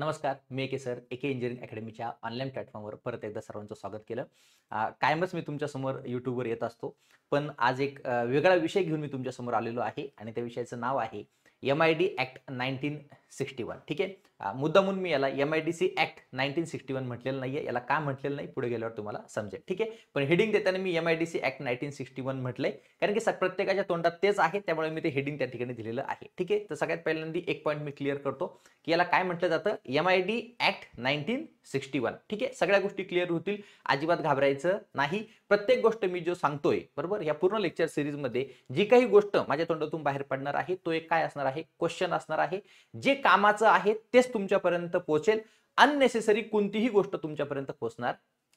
नमस्कार मी एके सर एके इंजिनिअरिंग अकॅडमीच्या ऑनलाईन प्लॅटफॉर्मवर परत एकदा सर्वांचं स्वागत केलं कायमच मी तुमच्यासमोर युट्यूबवर येत असतो पण आज एक वेगळा विषय घेऊन मी तुमच्यासमोर आलेलो आहे आणि त्या विषयाचं नाव आहे M I D act nineteen sixty one ठीक आहे मुद्दामून मी याला M I D C act nineteen sixty one म्हटलेलं नाही आहे याला काय म्हटलेलं नाही पुढे गेल्यावर तुम्हाला समजेल ठीक आहे पण हेडिंग देताना मी M I D C act nineteen sixty one म्हटलंय कारण की प्रत्येकाच्या तोंडात तेच आहे त्यामुळे मी ते हेडिंग त्या ठिकाणी दिलेलं आहे ठीक आहे तर सगळ्यात पहिल्यांदा एक पॉईंट मी क्लिअर करतो की याला काय म्हटलं जातं M I D act nineteen sixty one ठीक आहे सगळ्या गोष्टी क्लिअर होतील अजिबात घाबरायचं नाही प्रत्येक गोष्ट मी जो सांगतोय बरोबर या पूर्ण लेक्चर सिरीजमध्ये जी काही गोष्ट माझ्या तोंडातून बाहेर पडणार आहे तो एक काय असणार आहे क्वेश्चन असणार आहे जे कामाचं आहे तेच तुमच्यापर्यंत पोहोचेल अननेसेसरी कोणतीही गोष्ट तुमच्यापर्यंत पोहोचणार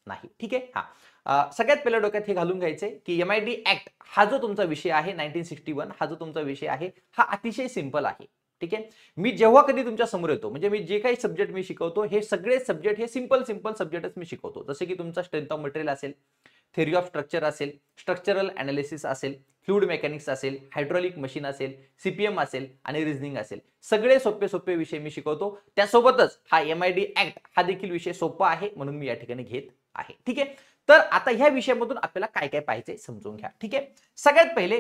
नाही ठीक आहे हा सगळ्यात पहिल्या डोक्यात हे घालून घ्यायचे की एम आय डी ऍक्ट हा जो तुमचा विषय आहे नाईन्टीन सिक्स्टी वन हा जो तुमचा विषय आहे हा अतिशय सिंपल आहे ठीक आहे मी जेव्हा कधी तुमच्या समोर येतो म्हणजे मी जे काही सब्जेक्ट मी शिकवतो हे सगळे सब्जेक्ट हे सिंपल सिंपल सब्जेक्टच मी शिकवतो जसे की तुमचा स्ट्रेंथ ऑफ मटेरियल असेल थेरी ऑफ स्ट्रक्चर असेल स्ट्रक्चरल अनालिसिस असेल फ्लुड मेकॅनिक्स असेल हायड्रॉलिक मशीन असेल सीपीएम असेल आणि रिझनिंग असेल सगळे सोपे सोपे विषय मी शिकवतो त्यासोबतच हा एम आय डी ऍक्ट हा देखील विषय सोपा आहे म्हणून मी या ठिकाणी घेत आहे ठीक आहे तर आता ह्या विषयामधून आपल्याला काय काय पाहिजे समजून घ्या ठीक आहे सगळ्यात पहिले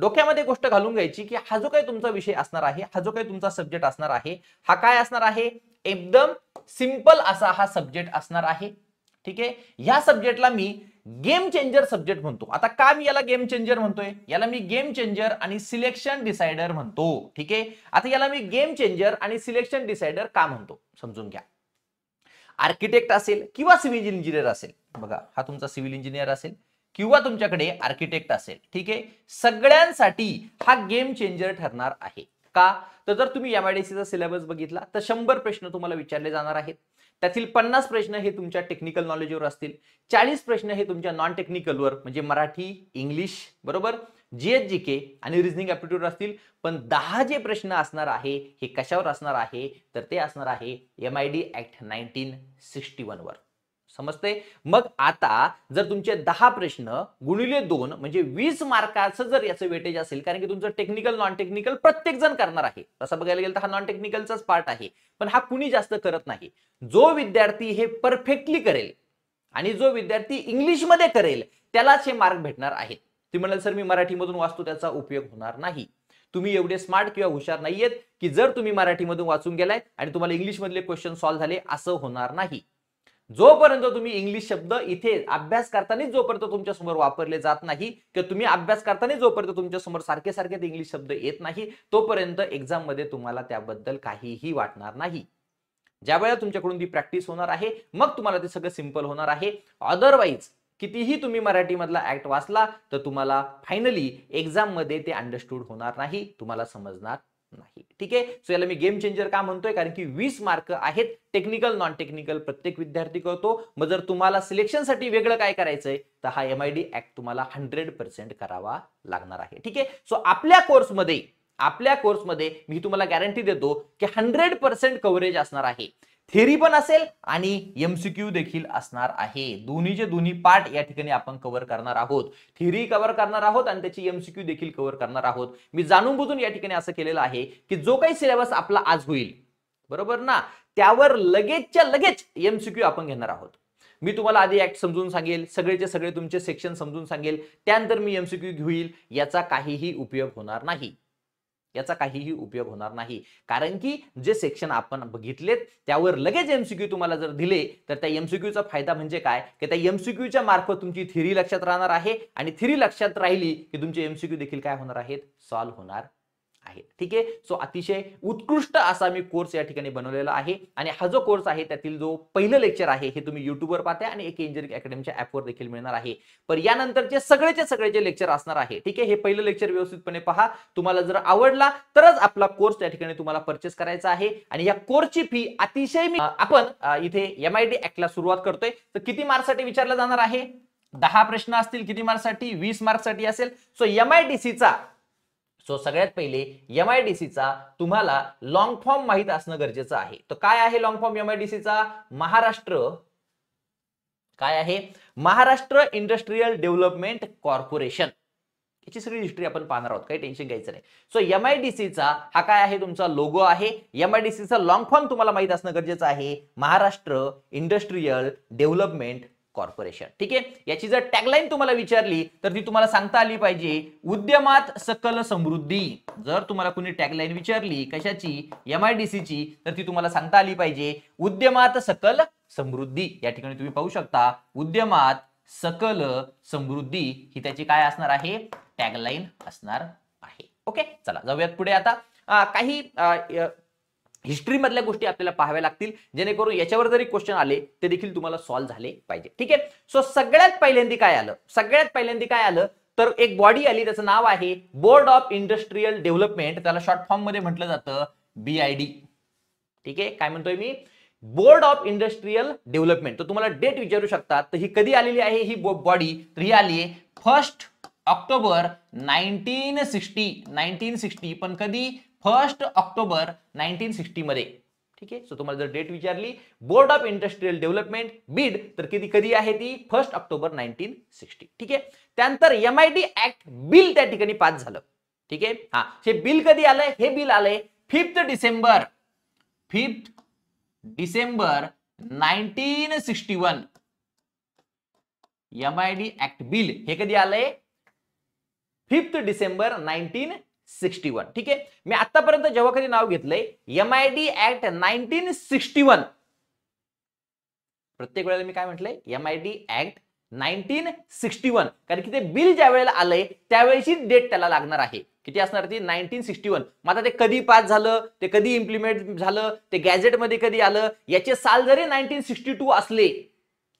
डोक्यामध्ये गोष्ट घालून घ्यायची की हा जो काही तुमचा विषय असणार आहे हा जो काही तुमचा सब्जेक्ट असणार आहे हा काय असणार आहे एकदम सिंपल असा हा सब्जेक्ट असणार आहे ठीक आहे या सब्जेक्टला मी गेम चेंजर सब्जेक्ट म्हणतो आता का मी याला गेम चेंजर म्हणतोय याला मी गेम चेंजर आणि सिलेक्शन डिसाइडर म्हणतो ठीक आहे आता याला मी गेम चेंजर आणि सिलेक्शन डिसाइडर का म्हणतो समजून घ्या आर्किटेक्ट असेल किंवा सिव्हिल इंजिनियर असेल बघा हा तुमचा सिव्हिल इंजिनियर असेल किंवा तुमच्याकडे आर्किटेक्ट असेल ठीक आहे सगळ्यांसाठी हा गेम चेंजर ठरणार आहे का तर जर तुम्ही एमआयडीसीचा सिलेबस बघितला तर शंभर प्रश्न तुम्हाला विचारले जाणार आहेत त्यातील पन्नास प्रश्न हे तुमच्या टेक्निकल नॉलेजवर असतील चाळीस प्रश्न हे तुमच्या नॉन टेक्निकलवर म्हणजे मराठी इंग्लिश बरोबर एच जी के आणि रिझनिंग ॲप्टिट्यूड असतील पण दहा जे प्रश्न असणार आहे हे कशावर असणार आहे तर ते असणार आहे M I D act nineteen sixty वनवर समजते मग आता जर तुमचे दहा प्रश्न गुणिले दोन म्हणजे वीस मार्काचं जर याचं वेटेज असेल कारण की तुमचं टेक्निकल नॉन टेक्निकल प्रत्येक जण करणार आहे तसं बघायला गेलं तर हा नॉन टेक्निकलचाच पार्ट आहे पण हा कुणी जास्त करत नाही जो विद्यार्थी हे परफेक्टली करेल आणि जो विद्यार्थी इंग्लिशमध्ये करेल त्यालाच हे मार्क भेटणार आहेत तुम्ही म्हणाल सर मी मराठीमधून वाचतो त्याचा उपयोग होणार नाही तुम्ही एवढे स्मार्ट किंवा हुशार नाहीयेत की जर तुम्ही मराठीमधून वाचून गेलाय आणि तुम्हाला इंग्लिशमधले क्वेश्चन सॉल्व्ह झाले असं होणार नाही जोपर्यंत तुम्ही इंग्लिश शब्द इथे अभ्यास करतानाच जोपर्यंत तुमच्या समोर वापरले जात नाही किंवा तुम्ही अभ्यास करताना जोपर्यंत तुमच्या समोर सारखे सारखे इंग्लिश शब्द येत नाही तोपर्यंत एक्झाम मध्ये तुम्हाला त्याबद्दल काहीही वाटणार नाही ज्या वेळेला तुमच्याकडून ती प्रॅक्टिस होणार आहे मग तुम्हाला ते सगळं सिंपल होणार आहे अदरवाईज कितीही तुम्ही मराठी मधला ऍक्ट वाचला तर तुम्हाला फायनली एक्झाम मध्ये ते अंडरस्टूड होणार नाही तुम्हाला समजणार नाही ठीक आहे सो याला मी गेम चेंजर का म्हणतोय कारण की वीस मार्क आहेत टेक्निकल नॉन टेक्निकल प्रत्येक विद्यार्थी करतो मग जर तुम्हाला सिलेक्शनसाठी वेगळं काय करायचंय तर हा एम आय डी ऍक्ट तुम्हाला हंड्रेड पर्सेंट करावा लागणार आहे ठीक आहे सो आपल्या कोर्समध्ये आपल्या कोर्समध्ये मी तुम्हाला गॅरंटी देतो की हंड्रेड पर्सेंट कव्हरेज असणार आहे थेरी पण असेल आणि एमसीक्यू देखील असणार आहे दोन्हीचे दोन्ही पार्ट या ठिकाणी आपण कव्हर करणार आहोत थेरी कव्हर करणार आहोत आणि त्याची एमसीक्यू देखील कव्हर करणार आहोत मी जाणून बुजून या ठिकाणी असं केलेलं आहे की जो काही सिलेबस आपला आज होईल बरोबर ना त्यावर लगेचच्या लगेच एमसीक्यू आपण घेणार आहोत मी तुम्हाला आधी ऍक्ट समजून सांगेल सगळेचे सगळे तुमचे सेक्शन समजून सांगेल त्यानंतर मी एमसीक्यू घेईल याचा काहीही उपयोग होणार नाही याचा काहीही उपयोग होणार नाही कारण की जे सेक्शन आपण बघितलेत त्यावर लगेच एमसीक्यू तुम्हाला जर दिले तर त्या एमसीक्यूचा फायदा म्हणजे काय की त्या एमसीक्यूच्या मार्फत तुमची थिरी लक्षात राहणार आहे आणि थिरी लक्षात राहिली की तुमचे एमसीक्यू देखील काय होणार आहेत सॉल्व्ह होणार आहे ठीक आहे सो अतिशय उत्कृष्ट असा मी कोर्स या ठिकाणी बनवलेला आहे आणि हा जो कोर्स आहे त्यातील जो पहिलं लेक्चर आहे हे तुम्ही युट्यूबवर पाहता आणि एक इंजिनिअरिंग अकॅडमीच्या ऍपवर देखील मिळणार आहे पण यानंतरचे सगळेचे सगळेचे लेक्चर असणार आहे ठीक आहे हे पहिलं लेक्चर व्यवस्थितपणे पहा तुम्हाला जर आवडला तरच आपला कोर्स त्या ठिकाणी तुम्हाला परचेस करायचा आहे आणि या कोर्सची फी अतिशय मी आपण इथे एम आय डी सुरुवात करतोय तर किती मार्कसाठी विचारला जाणार आहे दहा प्रश्न असतील किती मार्कसाठी वीस मार्कसाठी असेल सो एम आय डी सीचा सो सगळ्यात पहिले एम आय डी सीचा तुम्हाला लॉंग फॉर्म माहीत असणं गरजेचं आहे तर काय आहे long form M I D सीचा महाराष्ट्र काय आहे महाराष्ट्र इंडस्ट्रीयल डेव्हलपमेंट कॉर्पोरेशन याची सगळी हिस्ट्री आपण पाहणार आहोत काही टेन्शन घ्यायचं नाही सो एम आय डी सीचा हा काय आहे तुमचा लोगो आहे एम आय डी सीचा लॉंग फॉर्म तुम्हाला माहित असणं गरजेचं आहे महाराष्ट्र इंडस्ट्रीयल डेव्हलपमेंट कॉर्पोरेशन ठीक आहे याची जर टॅगलाईन तुम्हाला विचारली तर ती तुम्हाला सांगता आली पाहिजे उद्यमात सकल समृद्धी जर तुम्हाला कुणी टॅगलाईन विचारली कशाची ची तर ती तुम्हाला सांगता आली पाहिजे उद्यमात सकल समृद्धी या ठिकाणी तुम्ही पाहू शकता उद्यमात सकल समृद्धी ही त्याची काय असणार आहे टॅगलाईन असणार आहे ओके चला जाऊयात पुढे आता काही हिस्ट्रीमधल्या गोष्टी आपल्याला पाहाव्या लागतील जेणेकरून याच्यावर जरी क्वेश्चन आले ते देखील तुम्हाला सॉल्व्ह झाले पाहिजे ठीक आहे सो सगळ्यात पहिल्यांदी काय आलं सगळ्यात पहिल्यांदी काय आलं तर एक बॉडी आली त्याचं नाव आहे बोर्ड ऑफ इंडस्ट्रीयल डेव्हलपमेंट त्याला शॉर्ट फॉर्म मध्ये म्हटलं जातं बीआयडी ठीक आहे काय म्हणतोय मी बोर्ड ऑफ इंडस्ट्रीयल डेव्हलपमेंट तर तुम्हाला डेट विचारू शकतात तर ही कधी आलेली आहे ही बॉडी तर आली first October 1960, sixty nineteen sixty पण कधी फर्स्ट ऑक्टोबर नाईन्टीन मध्ये ठीक आहे सो तुम्हाला जर डेट विचारली board of industrial development BID तर किती कधी आहे ती फर्स्ट ऑक्टोबर नाईन्टीन सिक्स्टी ठीक आहे त्यानंतर M I D act bill त्या ठिकाणी पास झालं ठीक आहे हा हे बिल कधी आलंय हे बिल आलंय fifth December fifth December nineteen sixty one M I D act bill हे कधी आलंय fifth December nineteen sixty one ठीक आहे मी आतापर्यंत जेव्हा कधी नाव घेतलंय M act nineteen sixty one प्रत्येक वेळेला मी काय म्हटलंय M I act nineteen sixty one कारण की ते बिल ज्या वेळेला आलंय त्यावेळेची डेट त्याला लागणार आहे किती असणार ती नाईन्टीन सिक्स्टी वन मग आता ते कधी पास झालं ते कधी इम्प्लिमेंट झालं ते गॅजेटमध्ये कधी आलं याचे साल जरी नाईन्टीन सिक्स्टी टू असले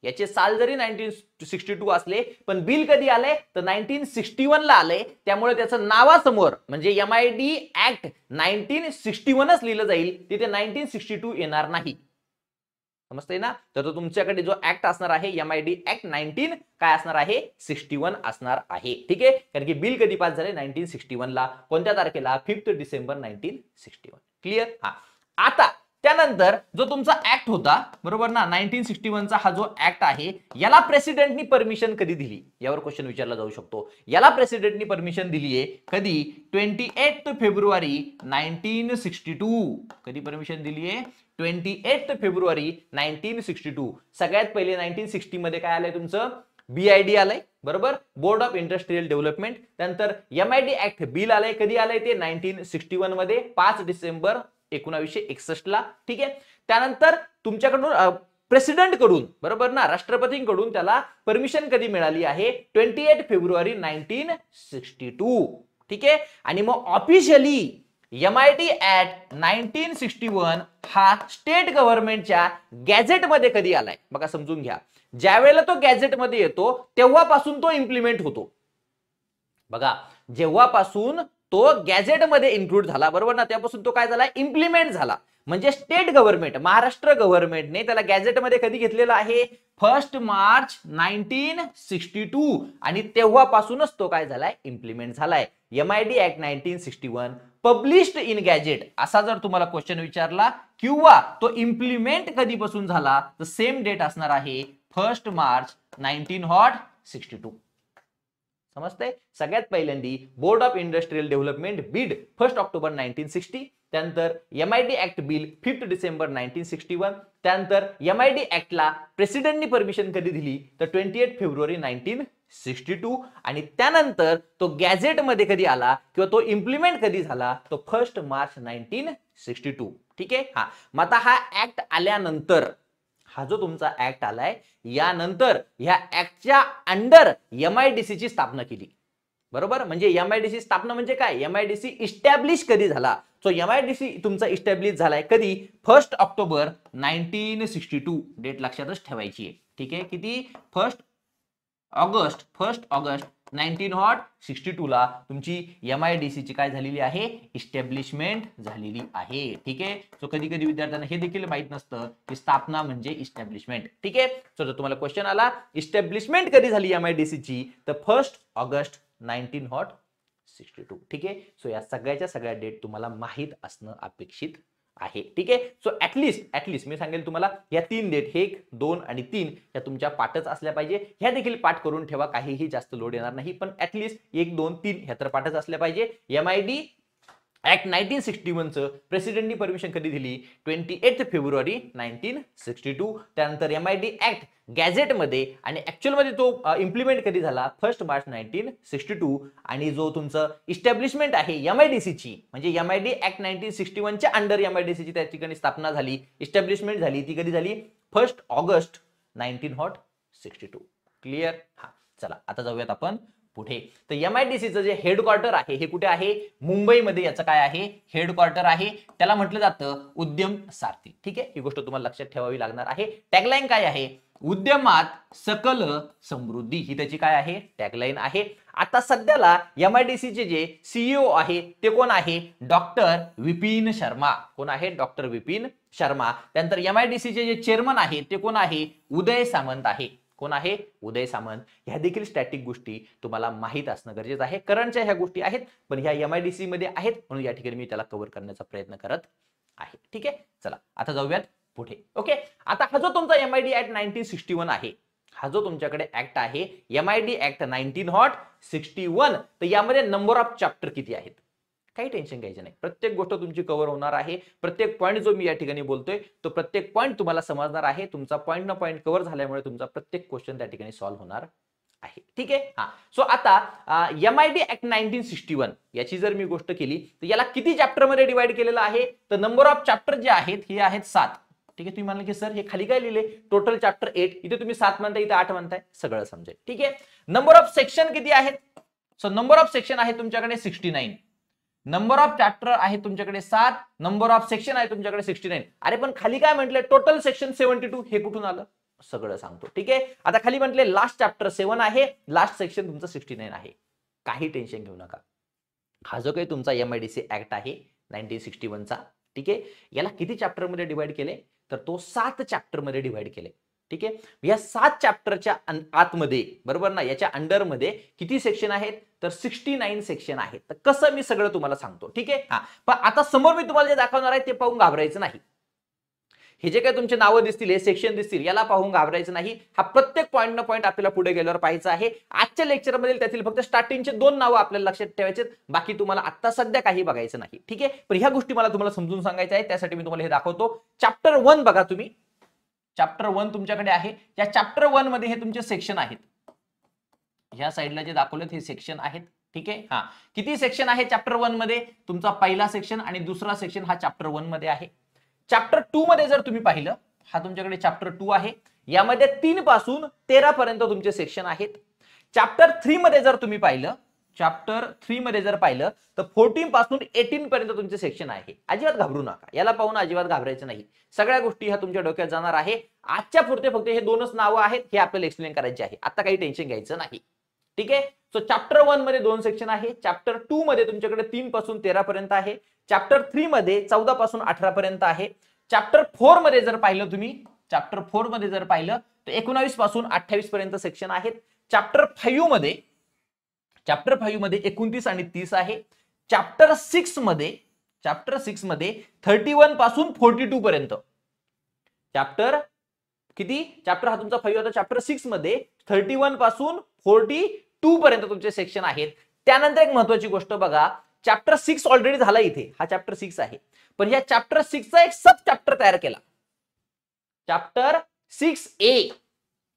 याचे साल जरी नाईन्टीन सिक्स्टी टू असले पण बिल कधी आलंय तर नाईन्टीन सिक्स्टी वन ला आलंय त्यामुळे त्याचं नावासमोर म्हणजे M I D act nineteen sixty वनच लिहिलं जाईल तिथे नाईन्टीन सिक्स्टी टू येणार नाही समजतंय ना तर तो तुमच्याकडे जो ऍक्ट असणार आहे M I D act nineteen काय असणार आहे सिक्स्टी वन असणार आहे ठीक आहे कारण की बिल कधी पास झाले नाईन्टीन सिक्स्टी वन ला कोणत्या तारखेला fifth December nineteen sixty one clear हा आता त्यानंतर जो तुमचा ऍक्ट होता बरोबर ना नाईन्टीन सिक्स्टी वनचा हा जो ऍक्ट आहे याला प्रेसिडेंटनी परमिशन कधी दिली यावर क्वेश्चन विचारला जाऊ शकतो याला प्रेसिडेंटनी परमिशन दिली आहे कधी twenty eight February nineteen sixty two कधी परमिशन दिली आहे twenty eight February nineteen sixty two सगळ्यात पहिले नाईन्टीन सिक्स्टी मध्ये काय आलंय तुमचं बीआयडी आलंय बरोबर बोर्ड ऑफ इंडस्ट्रीयल डेव्हलपमेंट त्यानंतर डी ऍक्ट बिल आलंय कधी आलंय ते नाईन्टीन सिक्स्टी वन मध्ये पाच डिसेंबर एकोणावीसशे एकसष्टला ठीक आहे त्यानंतर तुमच्याकडून प्रेसिडेंट कडून बरोबर ना राष्ट्रपतींकडून त्याला परमिशन कधी मिळाली आहे twenty eight February nineteen sixty two ठीक आहे आणि मग officially M I D act nineteen sixty one हा स्टेट गव्हर्नमेंटच्या गॅझेटमध्ये कधी आलाय बघा समजून घ्या ज्यावेळेला तो गॅझेटमध्ये येतो तेव्हापासून तो इम्प्लिमेंट होतो बघा जेव्हापासून तो गॅझेटमध्ये इन्क्लूड झाला बरोबर ना त्यापासून तो काय झाला इम्प्लिमेंट झाला म्हणजे स्टेट गव्हर्नमेंट महाराष्ट्र गव्हर्नमेंटने त्याला गॅझेटमध्ये कधी घेतलेला आहे first March nineteen sixty two आणि तेव्हापासूनच तो काय झालाय इम्प्लिमेंट झालाय M I D act nineteen sixty one published in gazette असा जर तुम्हाला क्वेश्चन विचारला किंवा तो इम्प्लिमेंट कधीपासून झाला तर सेम डेट असणार आहे first March nineteen hot sixty two समजतंय सगळ्यात पहिल्यांदी board of industrial development BID first October nineteen sixty त्यानंतर एम आय डी ऍक्ट बिल फिफ्थ डिसेंबर नाईन्टीन सिक्स्टी वन त्यानंतर एम आय डी ऍक्टला प्रेसिडेंटनी परमिशन कधी दिली तर twenty eight February nineteen sixty two आणि त्यानंतर तो गॅझेटमध्ये कधी आला किंवा तो इम्प्लिमेंट कधी झाला तो first March nineteen sixty two ठीक आहे हा मग आता हा ऍक्ट आल्यानंतर हा जो तुमचा ऍक्ट आलाय हो. यानंतर ह्या ऍक्टच्या अंडर एमआयडीसी ची स्थापना केली बरोबर म्हणजे एम सी स्थापना म्हणजे काय एम सी इस्टॅब्लिश कधी झाला सो सी तुमचा इस्टॅब्लिश झालाय कधी first October nineteen sixty two date लक्षातच ठेवायची आहे ठीक आहे किती first August first August nineteen hot sixty टूला तुमची एम आय डी काय झालेली आहे इस्टॅब्लिशमेंट झालेली आहे ठीक आहे सो कधी कधी विद्यार्थ्यांना हे देखील माहीत नसतं की स्थापना म्हणजे इस्टॅब्लिशमेंट ठीक आहे सो जर तुम्हाला क्वेश्चन आला इस्टॅब्लिशमेंट कधी झाली एम आय डी सीची तर first August nineteen hot sixty two ठीक आहे सो या सगळ्याच्या सगळ्या डेट तुम्हाला माहीत असणं अपेक्षित आहे ठीक आहे सो ॲटलिस्ट ॲटलिस्ट मी सांगेल तुम्हाला या तीन डेट एक दोन आणि तीन या तुमच्या पाठच असल्या पाहिजे ह्या देखील पाठ करून ठेवा काहीही जास्त लोड येणार नाही पण ॲटलिस्ट एक दोन तीन ह्या तर पाठच असल्या पाहिजे M I D act nineteen sixty वनचं प्रेसिडेंटनी परमिशन कधी दिली twenty eighth February nineteen sixty two त्यानंतर एम आय डी ऍक्ट गॅझेटमध्ये आणि ॲक्च्युअलमध्ये तो इम्प्लिमेंट कधी झाला first March nineteen sixty two आणि जो तुमचं इस्टॅब्लिशमेंट आहे एम आय डी सीची म्हणजे M I D act nineteen sixty वनच्या अंडर एम आय डी सीची त्या ठिकाणी स्थापना झाली इस्टॅब्लिशमेंट झाली ती कधी झाली first August nineteen hot sixty two clear हा चला आता जाऊयात आपण पुढे तर एम आय डी सीचं जे हेडक्वार्टर आहे हे कुठे आहे मुंबईमध्ये याचं काय आहे हेडक्वार्टर आहे त्याला म्हटलं जातं उद्यम सारथी ठीक आहे ही गोष्ट तुम्हाला लक्षात ठेवावी लागणार आहे टॅगलाईन काय आहे उद्यमात सकल समृद्धी ही त्याची काय आहे टॅगलाईन आहे आता सध्याला एम आय डी सीचे जे सीईओ e आहे ते कोण आहे डॉक्टर विपिन शर्मा कोण आहे डॉक्टर विपिन शर्मा त्यानंतर एम आय डी सीचे जे चेअरमन आहे ते कोण आहे उदय सामंत आहे कोण आहे उदय सामंत ह्या देखील स्टॅटिक गोष्टी तुम्हाला माहीत असणं गरजेचं आहे करंटच्या ह्या गोष्टी आहेत पण ह्या एम आय डी सी मध्ये आहेत म्हणून या ठिकाणी मी त्याला कव्हर करण्याचा प्रयत्न करत आहे ठीक आहे चला आता जाऊयात पुढे ओके आता हा जो तुमचा M I D act nineteen sixty one आहे हा जो तुमच्याकडे ऍक्ट आहे M I D act nineteen hot sixty one तर यामध्ये नंबर ऑफ चॅप्टर किती आहेत काही टेन्शन घ्यायची नाही प्रत्येक गोष्ट तुमची कव्हर होणार आहे प्रत्येक पॉईंट जो मी या ठिकाणी बोलतोय तो प्रत्येक पॉईंट तुम्हाला समजणार आहे तुमचा पॉईंट ना पॉईंट कव्हर झाल्यामुळे तुमचा प्रत्येक क्वेश्चन त्या ठिकाणी सॉल्व्ह होणार आहे ठीक आहे हा सो आता M I D act nineteen sixty one याची जर मी गोष्ट केली तर याला किती चॅप्टरमध्ये डिवाइड केलेलं आहे तर नंबर ऑफ चॅप्टर जे आहेत हे आहेत सात ठीक आहे तुम्ही म्हणाल की सर हे खाली काय लिहिले टोटल चॅप्टर एट इथे तुम्ही सात म्हणताय इथे आठ म्हणताय सगळं समजेल ठीक आहे नंबर ऑफ सेक्शन किती आहेत सो नंबर ऑफ सेक्शन आहे तुमच्याकडे sixty nine number of chapter आहे तुमच्याकडे सात नंबर ऑफ सेक्शन आहे तुमच्याकडे सिक्स्टी नाईन अरे पण खाली काय म्हटलंय टोटल सेक्शन सेव्हन्टी टू हे कुठून आलं सगळं सांगतो ठीक आहे आता खाली म्हटले लास्ट चॅप्टर सेव्हन आहे लास्ट सेक्शन तुमचं सिक्स्टी नाईन आहे काही टेन्शन घेऊ नका हा जो काही तुमचा M I D C act आहे नाईन्टीन सिक्स्टी वनचा ठीक आहे याला किती चॅप्टरमध्ये डिवाइड केले तर तो सात चॅप्टरमध्ये डिवाइड केले ठीक आहे या सात चॅप्टरच्या आतमध्ये बरोबर ना याच्या अंडरमध्ये किती सेक्शन आहेत तर सिक्स्टी नाईन सेक्शन आहेत तर कसं मी सगळं तुम्हाला सांगतो ठीक आहे हा पण आता समोर मी तुम्हाला जे दाखवणार आहे ते पाहून घाबरायचं नाही हे जे काही तुमचे नावं दिसतील हे सेक्शन दिसतील याला पाहून घाबरायचं नाही हा प्रत्येक पॉईंट न पॉईंट आपल्याला पुढे गेल्यावर पाहायचं आहे आजच्या लेक्चरमधील त्यातील फक्त स्टार्टिंगचे दोन नावं आपल्याला लक्षात ठेवायचे बाकी तुम्हाला आता सध्या काही बघायचं नाही ठीक आहे पण ह्या गोष्टी मला तुम्हाला समजून सांगायचं आहे त्यासाठी मी तुम्हाला हे दाखवतो चॅप्टर वन बघा तुम्ही चॅप्टर वन तुमच्याकडे आहे या चॅप्टर वन मध्ये हे तुमचे सेक्शन आहेत या साईडला जे दाखवलेत हे सेक्शन आहेत ठीक आहे हा किती सेक्शन आहे चॅप्टर वन मध्ये तुमचा पहिला सेक्शन आणि दुसरा सेक्शन हा चॅप्टर वन मध्ये आहे चॅप्टर टू मध्ये जर तुम्ही पाहिलं हा तुमच्याकडे चॅप्टर टू आहे यामध्ये तीन पासून तेरा पर्यंत तुमचे सेक्शन आहेत चॅप्टर थ्री मध्ये जर तुम्ही पाहिलं चॅप्टर थ्री मध्ये जर पाहिलं तर फोर्टीन पासून एटीन पर्यंत तुमचे सेक्शन आहे अजिबात घाबरू नका याला पाहून अजिबात घाबरायचं नाही सगळ्या गोष्टी ह्या तुमच्या डोक्यात जाणार आहे आजच्या पुरते फक्त हे दोनच नावं आहेत हे आपल्याला एक्सप्लेन करायचे आहे आता काही टेन्शन घ्यायचं नाही ठीक आहे सो चॅप्टर वन मध्ये दोन सेक्शन आहे चॅप्टर टू मध्ये तुमच्याकडे तीन पासून तेरा पर्यंत आहे चॅप्टर थ्री मध्ये चौदा पासून अठरा पर्यंत आहे चॅप्टर फोर मध्ये जर पाहिलं तुम्ही चॅप्टर फोर मध्ये जर पाहिलं तर एकोणावीस पासून अठ्ठावीस पर्यंत सेक्शन आहेत चॅप्टर फाईव्ह मध्ये चॅप्टर फाईव्ह मध्ये एकोणतीस आणि तीस आहे चॅप्टर सिक्स मध्ये चॅप्टर सिक्स मध्ये थर्टी वन पासून फोर्टी टू पर्यंत चॅप्टर किती चॅप्टर हा तुमचा फाईव्ह होता चॅप्टर सिक्स मध्ये थर्टी वन पासून फोर्टी टू पर्यंत तुमचे सेक्शन आहेत त्यानंतर एक महत्वाची गोष्ट बघा चॅप्टर सिक्स ऑलरेडी झाला इथे हा चॅप्टर सिक्स आहे पण या चॅप्टर सिक्सचा एक सब चॅप्टर तयार केला चॅप्टर सिक्स ए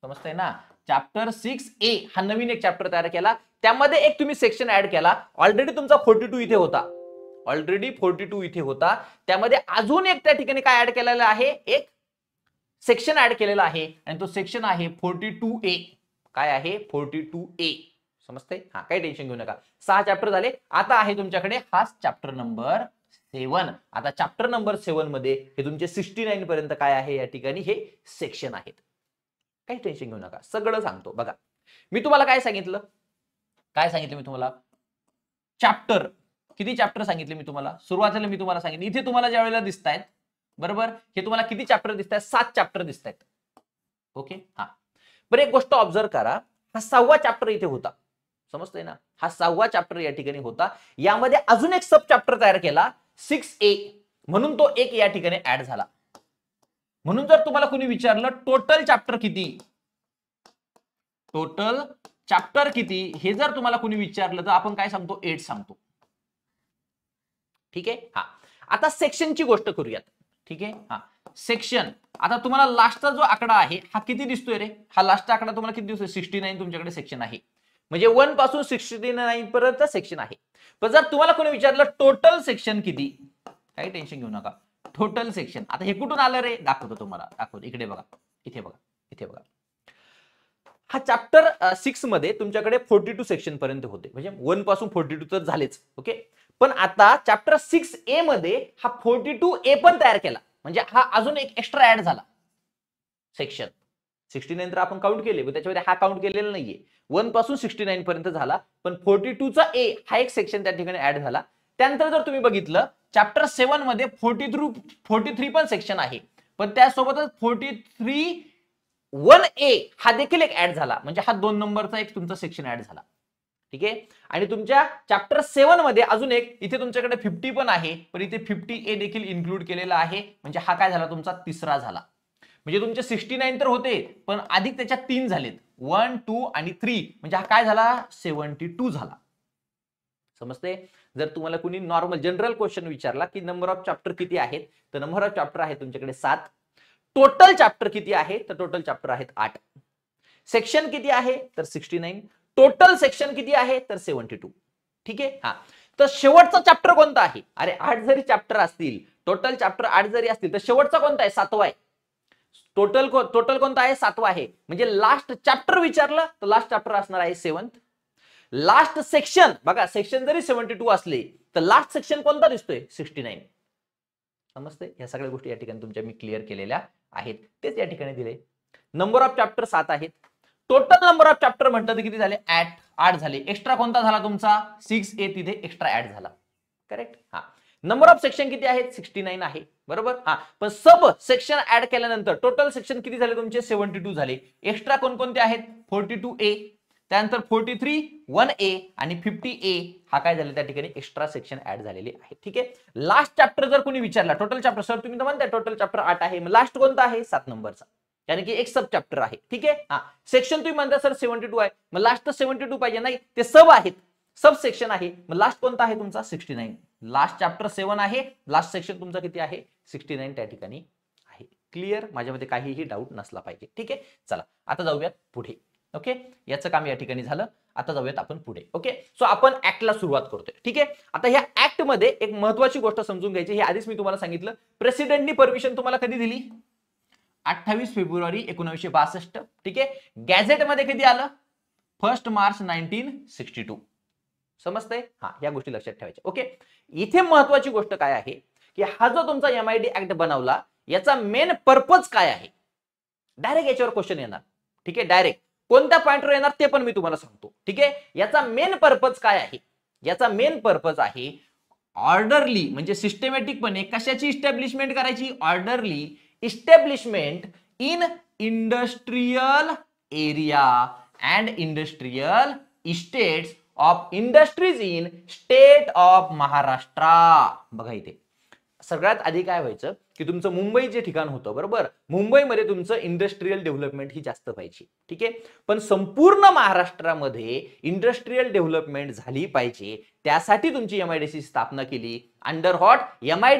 समजतंय ना चॅप्टर सिक्स ए हा नवीन एक चॅप्टर तयार केला त्यामध्ये एक तुम्ही सेक्शन ऍड केला ऑलरेडी तुमचा फोर्टी टू इथे होता ऑलरेडी फोर्टी टू इथे होता त्यामध्ये अजून एक त्या ठिकाणी काय ऍड केलेला आहे एक सेक्शन ऍड केलेला आहे आणि तो सेक्शन आहे फोर्टी टू ए काय आहे फोर्टी टू ए समजते हा काही टेन्शन घेऊ नका सहा चॅप्टर झाले आता आहे तुमच्याकडे हा चॅप्टर नंबर सेवन आता चॅप्टर नंबर सेवन मध्ये हे तुमचे सिक्स्टी नाईन पर्यंत काय आहे या ठिकाणी हे सेक्शन आहेत काही टेन्शन घेऊ नका सगळं सांगतो बघा मी तुम्हाला काय सांगितलं काय सांगितलं मी तुम्हाला चॅप्टर किती चॅप्टर सांगितले मी तुम्हाला सुरुवातीला मी तुम्हाला सांगितलं इथे तुम्हाला ज्या वेळेला दिसत आहेत बरोबर हे तुम्हाला किती चॅप्टर दिसत आहेत सात चॅप्टर दिसत आहेत ओके हा बरं एक गोष्ट ऑब्झर्व करा हा सहावा चॅप्टर इथे होता समजतंय ना हा सहावा चॅप्टर या ठिकाणी होता यामध्ये अजून एक सब चॅप्टर तयार केला सिक्स ए म्हणून तो एक या ठिकाणी ऍड झाला म्हणून जर तुम्हाला कोणी विचारलं टोटल चॅप्टर किती टोटल चॅप्टर किती हे जर तुम्हाला कोणी विचारलं तर आपण काय सांगतो एट सांगतो ठीक आहे हा आता सेक्शनची गोष्ट करूयात ठीक आहे हा सेक्शन आता तुम्हाला लास्टचा जो आकडा आहे हा किती दिसतोय रे हा लास्टचा आकडा तुम्हाला किती दिसतोय सिक्स्टी नाईन तुमच्याकडे सेक्शन आहे म्हणजे वन पासून सिक्स्टी नाईन पर्यंत सेक्शन आहे पण जर तुम्हाला कोणी विचारलं टोटल सेक्शन किती काही टेन्शन घेऊ नका टोटल सेक्शन आता हे कुठून आलं रे दाखवतो तुम्हाला दाखवतो इकडे बघा इथे बघा इथे बघा हा चॅप्टर सिक्स मध्ये तुमच्याकडे फोर्टी टू सेक्शन पर्यंत होते म्हणजे वन पासून फोर्टी टू तर झालेच ओके पण आता चॅप्टर सिक्स ए मध्ये हा फोर्टी टू ए पण तयार केला म्हणजे हा अजून एक एक्स्ट्रा ऍड झाला सेक्शन सिक्स्टी नाईन तर आपण काउंट केले त्याच्यामध्ये हा काउंट केलेला नाहीये वन पासून सिक्स्टी नाईन पर्यंत झाला पण फोर्टी चा ए हा एक सेक्शन त्या ठिकाणी ऍड झाला त्यानंतर जर तुम्ही बघितलं चॅप्टर सेव्हन मध्ये फोर्टी थ्रू फोर्टी थ्री पण सेक्शन आहे पण त्यासोबतच फोर्टी थ्री वन ए हा देखील एक ऍड झाला म्हणजे हा दोन नंबरचा एक तुमचा सेक्शन ऍड झाला ठीक आहे आणि तुमच्या चॅप्टर सेव्हन मध्ये अजून एक इथे तुमच्याकडे फिफ्टी पण आहे पण इथे फिफ्टी ए देखील इन्क्लूड केलेला आहे म्हणजे हा काय झाला तुमचा तिसरा झाला म्हणजे तुमचे सिक्स्टी नाईन तर होते पण अधिक त्याच्यात तीन झालेत वन टू आणि थ्री म्हणजे हा काय झाला सेव्हन्टी टू झाला समजते जर तुम्हाला कुणी नॉर्मल जनरल क्वेश्चन विचारला की नंबर ऑफ चॅप्टर किती आहेत तर नंबर ऑफ चॅप्टर आहे तुमच्याकडे सात टोटल चॅप्टर किती आहे तर टोटल चॅप्टर आहेत आठ सेक्शन किती आहे तर सिक्स्टी नाईन टोटल सेक्शन किती आहे तर सेव्हन्टी टू ठीक आहे हा तर शेवटचा चॅप्टर कोणता आहे अरे आठ जरी चॅप्टर असतील टोटल चॅप्टर आठ जरी असतील तर शेवटचा कोणता आहे सातवा आहे टोटल टोटल कोणता आहे सातवा आहे म्हणजे लास्ट चॅप्टर विचारलं तर लास्ट चॅप्टर असणार आहे सेवन्थ लास्ट सेक्शन बघा सेक्शन जरी सेव्हन्टी टू असले तर लास्ट सेक्शन कोणता दिसतोय सिक्स्टी नाईन समजते या सगळ्या गोष्टी या ठिकाणी तुमच्या मी क्लिअर केलेल्या आहेत तेच या ठिकाणी दिले नंबर ऑफ चॅप्टर सात आहेत टोटल नंबर ऑफ चॅप्टर म्हणतात तर किती झाले ऍट आठ झाले एक्स्ट्रा कोणता झाला तुमचा सिक्स ए तिथे एक्स्ट्रा ऍड झाला करेक्ट हा नंबर ऑफ सेक्शन किती आहेत सिक्स्टी नाईन आहे बरोबर हा पण सब सेक्शन ऍड केल्यानंतर टोटल सेक्शन किती झाले तुमचे सेव्हन्टी टू झाले एक्स्ट्रा कोणकोणते आहेत फोर्टी टू ए त्यानंतर फोर्टी थ्री वन ए आणि फिफ्टी ए हा काय झाला त्या ठिकाणी एक्स्ट्रा सेक्शन ऍड झालेले आहे ठीक आहे लास्ट चॅप्टर जर कोणी विचारला टोटल चॅप्टर सर तुम्ही म्हणता टोटल चॅप्टर आठ आहे मग लास्ट कोणता आहे सात नंबरचा कारण की एक सब चॅप्टर आहे ठीक आहे हा सेक्शन तुम्ही म्हणता सर सेव्हन्टी टू आहे मग लास्ट तर सेव्हन्टी टू पाहिजे नाही ते सब आहेत सब सेक्शन आहे मग लास्ट कोणता आहे तुमचा sixty nine last chapter seven आहे लास्ट सेक्शन तुमचा किती आहे सिक्स्टी नाईन त्या ठिकाणी आहे क्लिअर माझ्यामध्ये काहीही डाऊट नसला पाहिजे ठीक आहे चला आता जाऊयात पुढे ओके याचं काम या ठिकाणी झालं आता जाऊयात आपण पुढे ओके सो आपण ऍक्टला सुरुवात करतोय ठीक आहे आता ह्या ऍक्ट मध्ये एक महत्वाची गोष्ट समजून घ्यायची हे आधीच मी तुम्हाला सांगितलं प्रेसिडेंटनी परमिशन तुम्हाला कधी दिली अठ्ठावीस फेब्रुवारी एकोणीसशे बासष्ट ठीक आहे मध्ये कधी आलं first March nineteen sixty two समजतंय हा या गोष्टी लक्षात ठेवायच्या ओके इथे महत्वाची गोष्ट काय आहे की हा जो तुमचा एम आय डी ऍक्ट बनवला याचा मेन पर्पज काय आहे डायरेक्ट याच्यावर क्वेश्चन येणार ठीक आहे डायरेक्ट कोणत्या पॉईंटवर येणार ते पण मी तुम्हाला सांगतो ठीक आहे याचा मेन पर्पज काय आहे याचा मेन पर्पज आहे ऑर्डरली म्हणजे सिस्टमॅटिकपणे कशाची इस्टॅब्लिशमेंट करायची orderly establishment in industrial area and industrial estates of industries in state of Maharashtra बघा इथे सगळ्यात आधी काय व्हायचं की तुमचं मुंबई जे ठिकाण होतं बरोबर मुंबईमध्ये तुमचं इंडस्ट्रीयल डेव्हलपमेंट ही जास्त पाहिजे ठीक आहे पण संपूर्ण महाराष्ट्रामध्ये इंडस्ट्रीयल डेव्हलपमेंट झाली पाहिजे त्यासाठी तुमची सी स्थापना केली under hot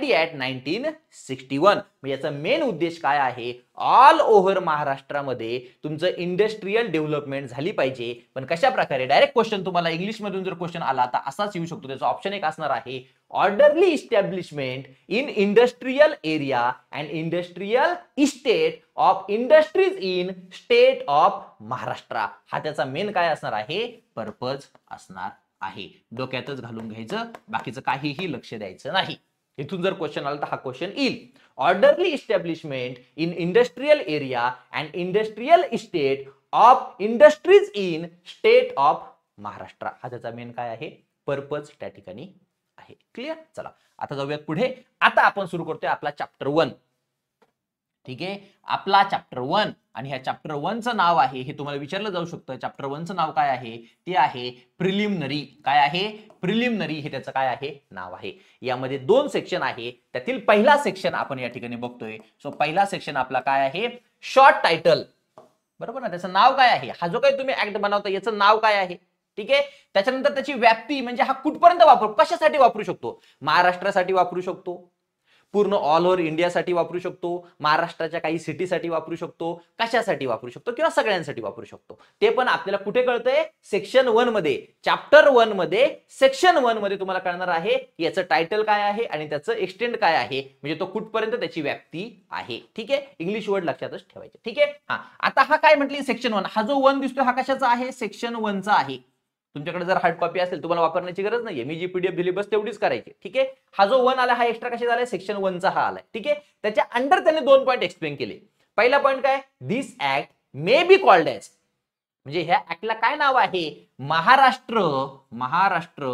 D act nineteen sixty one याचा मेन उद्देश काय आहे ऑल ओव्हर महाराष्ट्रामध्ये तुमचं इंडस्ट्रीयल डेव्हलपमेंट झाली पाहिजे पण कशा प्रकारे डायरेक्ट क्वेश्चन तुम्हाला इंग्लिशमधून जर क्वेश्चन आला तर असाच येऊ शकतो त्याचा ऑप्शन एक असणार आहे orderly establishment in industrial area and industrial estate of industries in state of Maharashtra हा त्याचा मेन काय असणार आहे पर्पज असणार आहे डोक्यातच घालून घ्यायचं बाकीचं काहीही लक्ष द्यायचं नाही इथून जर क्वेश्चन आला तर हा क्वेश्चन येईल orderly establishment in industrial area and industrial estate of industries in state of Maharashtra हा त्याचा मेन काय आहे पर्पज त्या ठिकाणी आहे क्लिअर चला आता जाऊयात पुढे आता आपण सुरू करतोय आपला चॅप्टर वन ठीक आहे आपला चॅप्टर वन आणि ह्या चॅप्टर वनचं नाव आहे हे तुम्हाला विचारलं जाऊ शकतं चॅप्टर वनचं नाव काय आहे ते आहे प्रिलिमनरी काय आहे प्रिलिमिनरी हे त्याचं काय आहे नाव आहे यामध्ये दोन सेक्शन आहे त्यातील पहिला सेक्शन आपण या ठिकाणी बघतोय सो पहिला सेक्शन आपला काय आहे शॉर्ट टायटल बरोबर ना त्याचं नाव काय आहे हा जो काही तुम्ही ऍक्ट बनवता याचं नाव काय आहे ठीक आहे त्याच्यानंतर त्याची व्याप्ती म्हणजे हा कुठपर्यंत वापरू कशासाठी वापरू शकतो महाराष्ट्रासाठी वापरू शकतो पूर्ण ऑल ओव्हर इंडियासाठी वापरू शकतो महाराष्ट्राच्या काही सिटीसाठी वापरू शकतो कशासाठी वापरू शकतो किंवा सगळ्यांसाठी वापरू शकतो ते पण आपल्याला कुठे कळतंय सेक्शन वन मध्ये चॅप्टर वन मध्ये सेक्शन वन मध्ये तुम्हाला कळणार आहे याचं टायटल काय आहे आणि त्याचं एक्सटेंड काय आहे म्हणजे तो कुठपर्यंत त्याची व्याप्ती आहे ठीक आहे इंग्लिश वर्ड लक्षातच ठेवायचे ठीक आहे हा आता हा काय म्हटली सेक्शन वन हा जो वन दिसतोय हा कशाचा आहे सेक्शन वनचा आहे तुमच्याकडे जर हार्ड कॉपी असेल तुम्हाला वापरण्याची गरज नाहीये मी जी पीडीएफ दिली बस तेवढीच करायची ठीक आहे हा जो वन आला हा एक्स्ट्रा कशा झाला सेक्शन वनचा हा आलाय ठीक आहे त्याच्या अंडर त्याने दोन पॉईंट एक्सप्लेन केले पहिला पॉईंट काय this act may be called as म्हणजे ह्या ऍक्टला काय नाव आहे Maharashtra Maharashtra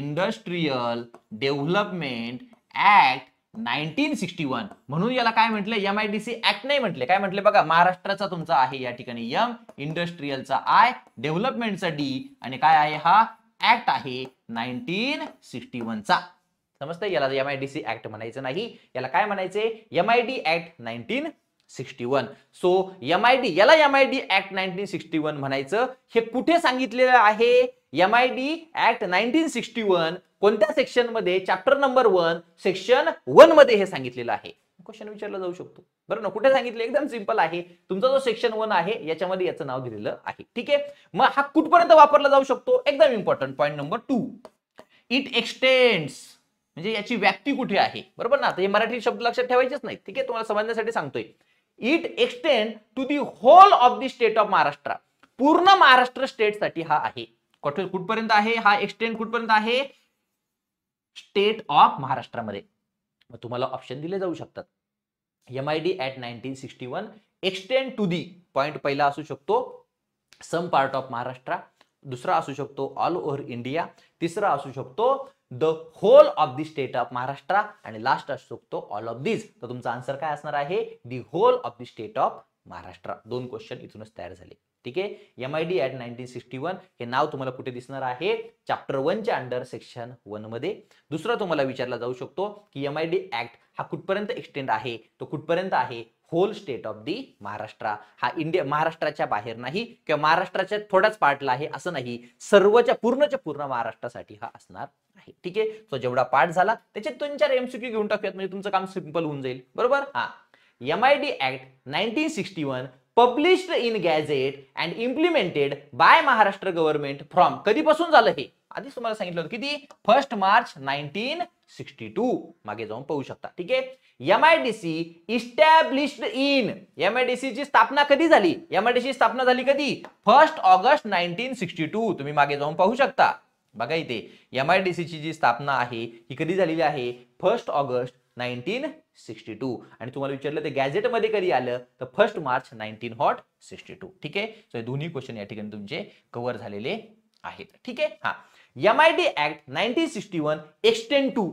industrial development act nineteen sixty one म्हणून याला काय म्हटलं M I D C act नाही म्हटले काय म्हटले बघा महाराष्ट्राचा तुमचा आहे या ठिकाणी यम इंडस्ट्रीयलचा आय डेव्हलपमेंटचा डी आणि काय आहे हा ऍक्ट आहे नाईन्टीन सिक्स्टी वनचा समजतंय याला M I D C act म्हणायचं नाही याला काय म्हणायचे M I D act nineteen sixty one so M I D याला M I D act nineteen sixty one म्हणायचं हे कुठे सांगितलेलं आहे M I D act nineteen sixty one कोणत्या सेक्शन मध्ये chapter number one section one मध्ये हे सांगितलेलं आहे क्वेश्चन विचारला जाऊ शकतो बरं ना कुठे सांगितले एकदम सिंपल आहे तुमचा जो सेक्शन वन आहे याच्यामध्ये याचं नाव दिलेलं आहे ठीक आहे मग हा कुठपर्यंत वापरला जाऊ शकतो एकदम important point number two it extends म्हणजे याची व्याप्ती कुठे आहे बरोबर ना आता हे मराठी शब्द लक्षात ठेवायचेच नाही ठीक आहे तुम्हाला समजण्यासाठी सांगतोय it extend to the whole of the state of Maharashtra पूर्ण महाराष्ट्र स्टेटसाठी हा आहे कुठपर्यंत आहे हा एक्सटेंड कुठपर्यंत आहे स्टेट ऑफ महाराष्ट्रामध्ये मग तुम्हाला ऑप्शन दिले जाऊ शकतात M I D act nineteen sixty one extend to the point पहिला असू शकतो सम पार्ट ऑफ महाराष्ट्र दुसरा असू शकतो ऑल ओव्हर इंडिया तिसरा असू शकतो the whole of the state of Maharashtra आणि लास्ट असू शकतो ऑल ऑफ दीज तर तुमचा आन्सर काय असणार आहे the whole of the state of Maharashtra दोन क्वेश्चन इथूनच तयार झाले ठीक आहे M I D act nineteen sixty one हे नाव तुम्हाला कुठे दिसणार आहे चॅप्टर वनच्या अंडर सेक्शन वनमध्ये दुसरा तुम्हाला विचारला जाऊ शकतो की एम आय डी ॲक्ट हा कुठपर्यंत एक्सटेंड आहे तो कुठपर्यंत आहे whole state of the Maharashtra हा इंडिया महाराष्ट्राच्या बाहेर नाही किंवा महाराष्ट्राच्या थोड्याच पार्टला आहे असं नाही सर्वच्या पूर्णच्या पूर्ण महाराष्ट्रासाठी हा असणार आहे ठीक आहे तो जेवढा पाठ झाला त्याच्यात दोन चार एमसीक्यू घेऊन टाकूयात म्हणजे तुमचं काम सिम्पल होऊन जाईल बरोबर हा M I D act nineteen sixty one published in gazette and implemented by Maharashtra government from कधीपासून झालं हे आधीच तुम्हाला सांगितलं होतं किती first March nineteen sixty two मागे जाऊन पाहू शकता ठीक आहे M I D C established in M I D C ची स्थापना कधी झाली एम आय डी सी स्थापना झाली कधी first August nineteen sixty two तुम्ही मागे जाऊन पाहू शकता बघा इथे एम आय डी ची जी स्थापना आहे ही कधी झालेली आहे first August nineteen sixty two आणि तुम्हाला विचारलं ते गॅझेटमध्ये कधी आलं तर first March nineteen hot sixty two ठीक आहे सो दोन्ही क्वेश्चन या ठिकाणी तुमचे कव्हर झालेले आहेत ठीक आहे हा M I D act nineteen sixty one extend to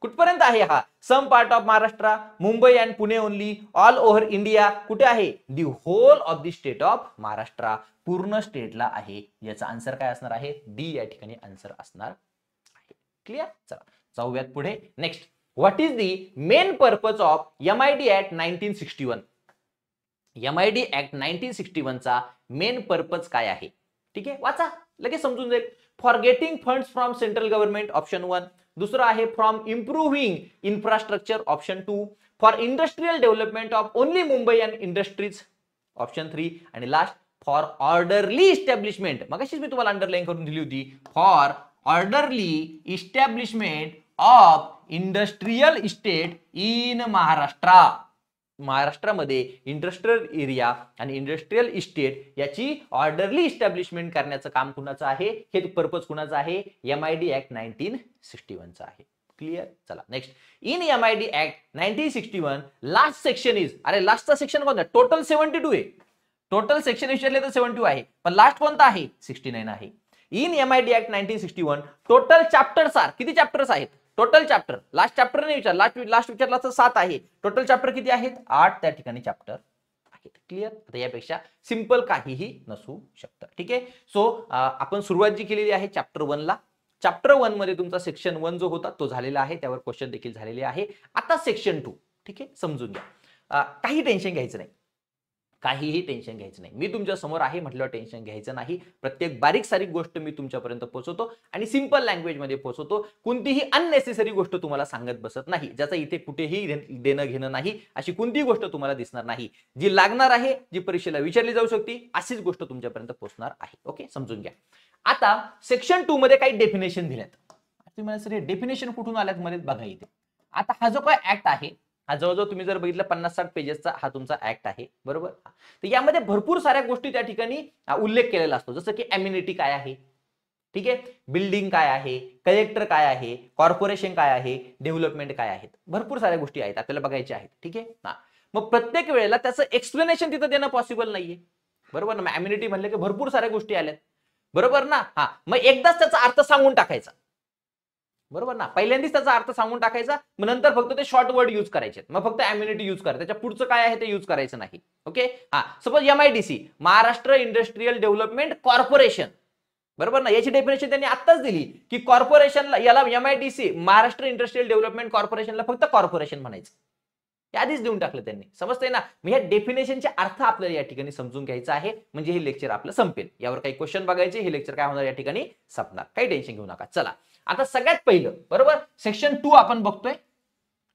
कुठपर्यंत आहे हा some part of Maharashtra Mumbai and Pune only all over India कुठे आहे the whole of the state of Maharashtra पूर्ण स्टेटला आहे याचा आन्सर काय असणार आहे डी या ठिकाणी आन्सर असणार आहे क्लिअर चला जाऊयात पुढे next what is the main purpose of M I D act nineteen sixty one M I D act nineteen sixty वनचा मेन पर्पज काय आहे ठीक आहे वाचा लगेच समजून जाईल for getting fund from central government option one दुसरं आहे from improving infrastructure option two for industrial development of only Mumbai and industries option three आणि लास्ट फॉर ऑर्डरली इस्टॅब्लिशमेंट मग मी तुम्हाला अंडरलाईन करून दिली होती for orderly establishment of industrial estate in Maharashtra महाराष्ट्रामध्ये इंडस्ट्रियल एरिया आणि इंडस्ट्रियल इस्टेट याची ऑर्डरली इस्टॅब्लिशमेंट करण्याचं काम कुणाचं आहे हे पर्पज कुणाचं आहे M I D act nineteen sixty वनचा आहे क्लिअर चला next in M I D act nineteen sixty one last section is अरे लास्टचा सेक्शन कोणता टोटल सेव्हन्टी टू आहे टोटल सेक्शन विचारले तर सेव्हन्टी टू आहे पण लास्ट कोणता आहे सिक्स्टी नाईन आहे in M I D act nineteen sixty one total chapters are किती चॅप्टर्स आहेत टोटल चॅप्टर लास्ट चॅप्टर नाही विचार लास्ट लास्ट विचारला तर सात आहे टोटल चॅप्टर किती आहेत आठ त्या ठिकाणी चॅप्टर आहेत क्लिअर आता यापेक्षा सिम्पल काहीही नसू शकतं ठीक आहे सो आपण सुरुवात जी केलेली आहे चॅप्टर वनला चॅप्टर वन मध्ये तुमचा सेक्शन वन जो होता तो झालेला आहे त्यावर क्वेश्चन देखील झालेले आहे आता सेक्शन टू ठीक आहे समजून घ्या काही टेन्शन घ्यायचं नाही काहीही टेन्शन घ्यायचं नाही मी तुमच्या समोर आहे म्हटल्यावर टेन्शन घ्यायचं नाही प्रत्येक बारीक सारीक गोष्ट मी तुमच्यापर्यंत पोहोचवतो आणि सिंपल लँग्वेजमध्ये पोहोचवतो कोणतीही अननेसेसरी गोष्ट तुम्हाला सांगत बसत नाही ज्याचा इथे कुठेही देणं घेणं नाही अशी कोणतीही गोष्ट तुम्हाला दिसणार नाही जी लागणार आहे जी परीक्षेला विचारली जाऊ शकते अशीच गोष्ट तुमच्यापर्यंत पोहोचणार आहे ओके समजून घ्या आता सेक्शन टू मध्ये काही डेफिनेशन दिल्यात तुम्ही म्हणाल सर हे डेफिनेशन कुठून आल्यात मध्ये बघा इथे आता हा जो काय ऍक्ट आहे हा जवळजवळ तुम्ही जर बघितलं पन्नास साठ पेजेसचा हा तुमचा ऍक्ट आहे बरोबर तर यामध्ये भरपूर साऱ्या गोष्टी त्या ठिकाणी उल्लेख केलेला असतो जसं की अम्युनिटी काय आहे ठीक आहे बिल्डिंग काय आहे कलेक्टर काय आहे कॉर्पोरेशन काय आहे डेव्हलपमेंट काय आहेत भरपूर साऱ्या गोष्टी आहेत आपल्याला बघायच्या आहेत ठीक आहे ना मग प्रत्येक वेळेला त्याचं एक्सप्लेनेशन तिथं देणं पॉसिबल नाहीये बरोबर ना मग अम्युनिटी म्हणलं की भरपूर साऱ्या गोष्टी आल्यात बरोबर ना हा मग एकदाच त्याचा अर्थ सांगून टाकायचा बरोबर ना पहिल्यांदाच त्याचा अर्थ सांगून टाकायचा मग नंतर फक्त ते शॉर्ट वर्ड यूज करायचे मग फक्त एम्युनिटी यूज करा त्याच्या पुढचं काय आहे ते यूज करायचं नाही ओके हा suppose M I Maharashtra industrial development corporation बरोबर ना याची डेफिनेशन त्यांनी आत्ताच दिली की कॉर्पोरेशनला याला एम महाराष्ट्र इंडस्ट्रीयल डेव्हलपमेंट कॉर्पोरेशनला फक्त कॉर्पोरेशन म्हणायचं आधीच देऊन टाकलं त्यांनी समजतंय ना मग ह्या डेफिनेशनचे अर्थ आपल्याला या ठिकाणी समजून घ्यायचा आहे म्हणजे हे लेक्चर आपलं संपेल यावर काही क्वेश्चन बघायचे हे लेक्चर काय होणार या ठिकाणी संपणार काही टेन्शन घेऊ नका चला आता सगळ्यात पहिलं बरोबर सेक्शन टू आपण बघतोय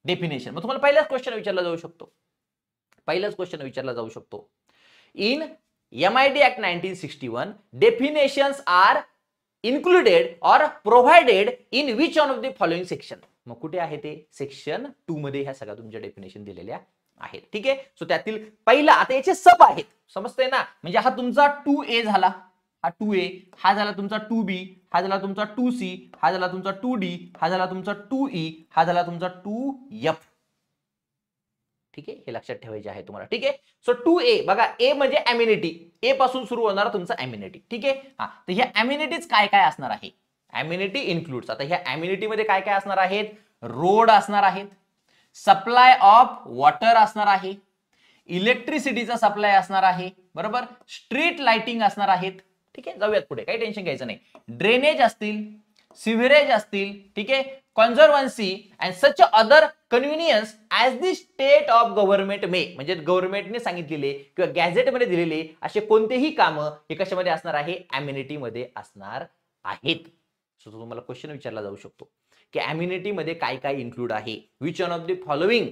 डेफिनेशन मग तुम्हाला पहिलाच क्वेश्चन विचारला जाऊ शकतो पहिलाच क्वेश्चन विचारला जाऊ शकतो in M I D act nineteen sixty one definition are included or provided in which on of the following section मग कुठे आहे ते सेक्शन टू मध्ये ह्या सगळ्या तुमच्या डेफिनेशन दिलेल्या आहेत ठीक आहे सो त्यातील पहिला आता याचे सब आहेत समजतंय ना म्हणजे हा तुमचा टू ए झाला हा टू ए हा झाला तुमचा टू बी हा झाला तुमचा टू सी हा झाला तुमचा टू डी हा झाला तुमचा टू ई e, हा झाला तुमचा टू एफ ठीक आहे हे लक्षात ठेवायचे आहे तुम्हाला ठीक आहे सो टू ए बघा ए म्हणजे अम्युनिटी ए पासून सुरू होणार तुमचं अम्युनिटी ठीक आहे हा तर ह्या अम्युनिटीज काय काय असणार आहे अम्युनिटी इन्क्लूड आता ह्या अम्युनिटीमध्ये काय काय असणार आहेत रोड असणार आहेत सप्लाय ऑफ वॉटर असणार आहे इलेक्ट्रिसिटीचा सप्लाय असणार आहे बरोबर स्ट्रीट लाइटिंग असणार आहेत ठीक आहे जाऊयात पुढे काही टेन्शन घ्यायचं नाही ड्रेनेज असतील सिव्हरेज असतील ठीक आहे conservancy and such other convenience as the state of government may म्हणजे गव्हर्नमेंटने सांगितलेले किंवा गॅझेटमध्ये दिलेले असे कोणतेही कामं हे कशामध्ये असणार आहे मध्ये असणार आहेत सो तुम्हाला क्वेश्चन विचारला जाऊ शकतो की मध्ये काय काय इन्क्लूड आहे which one of the following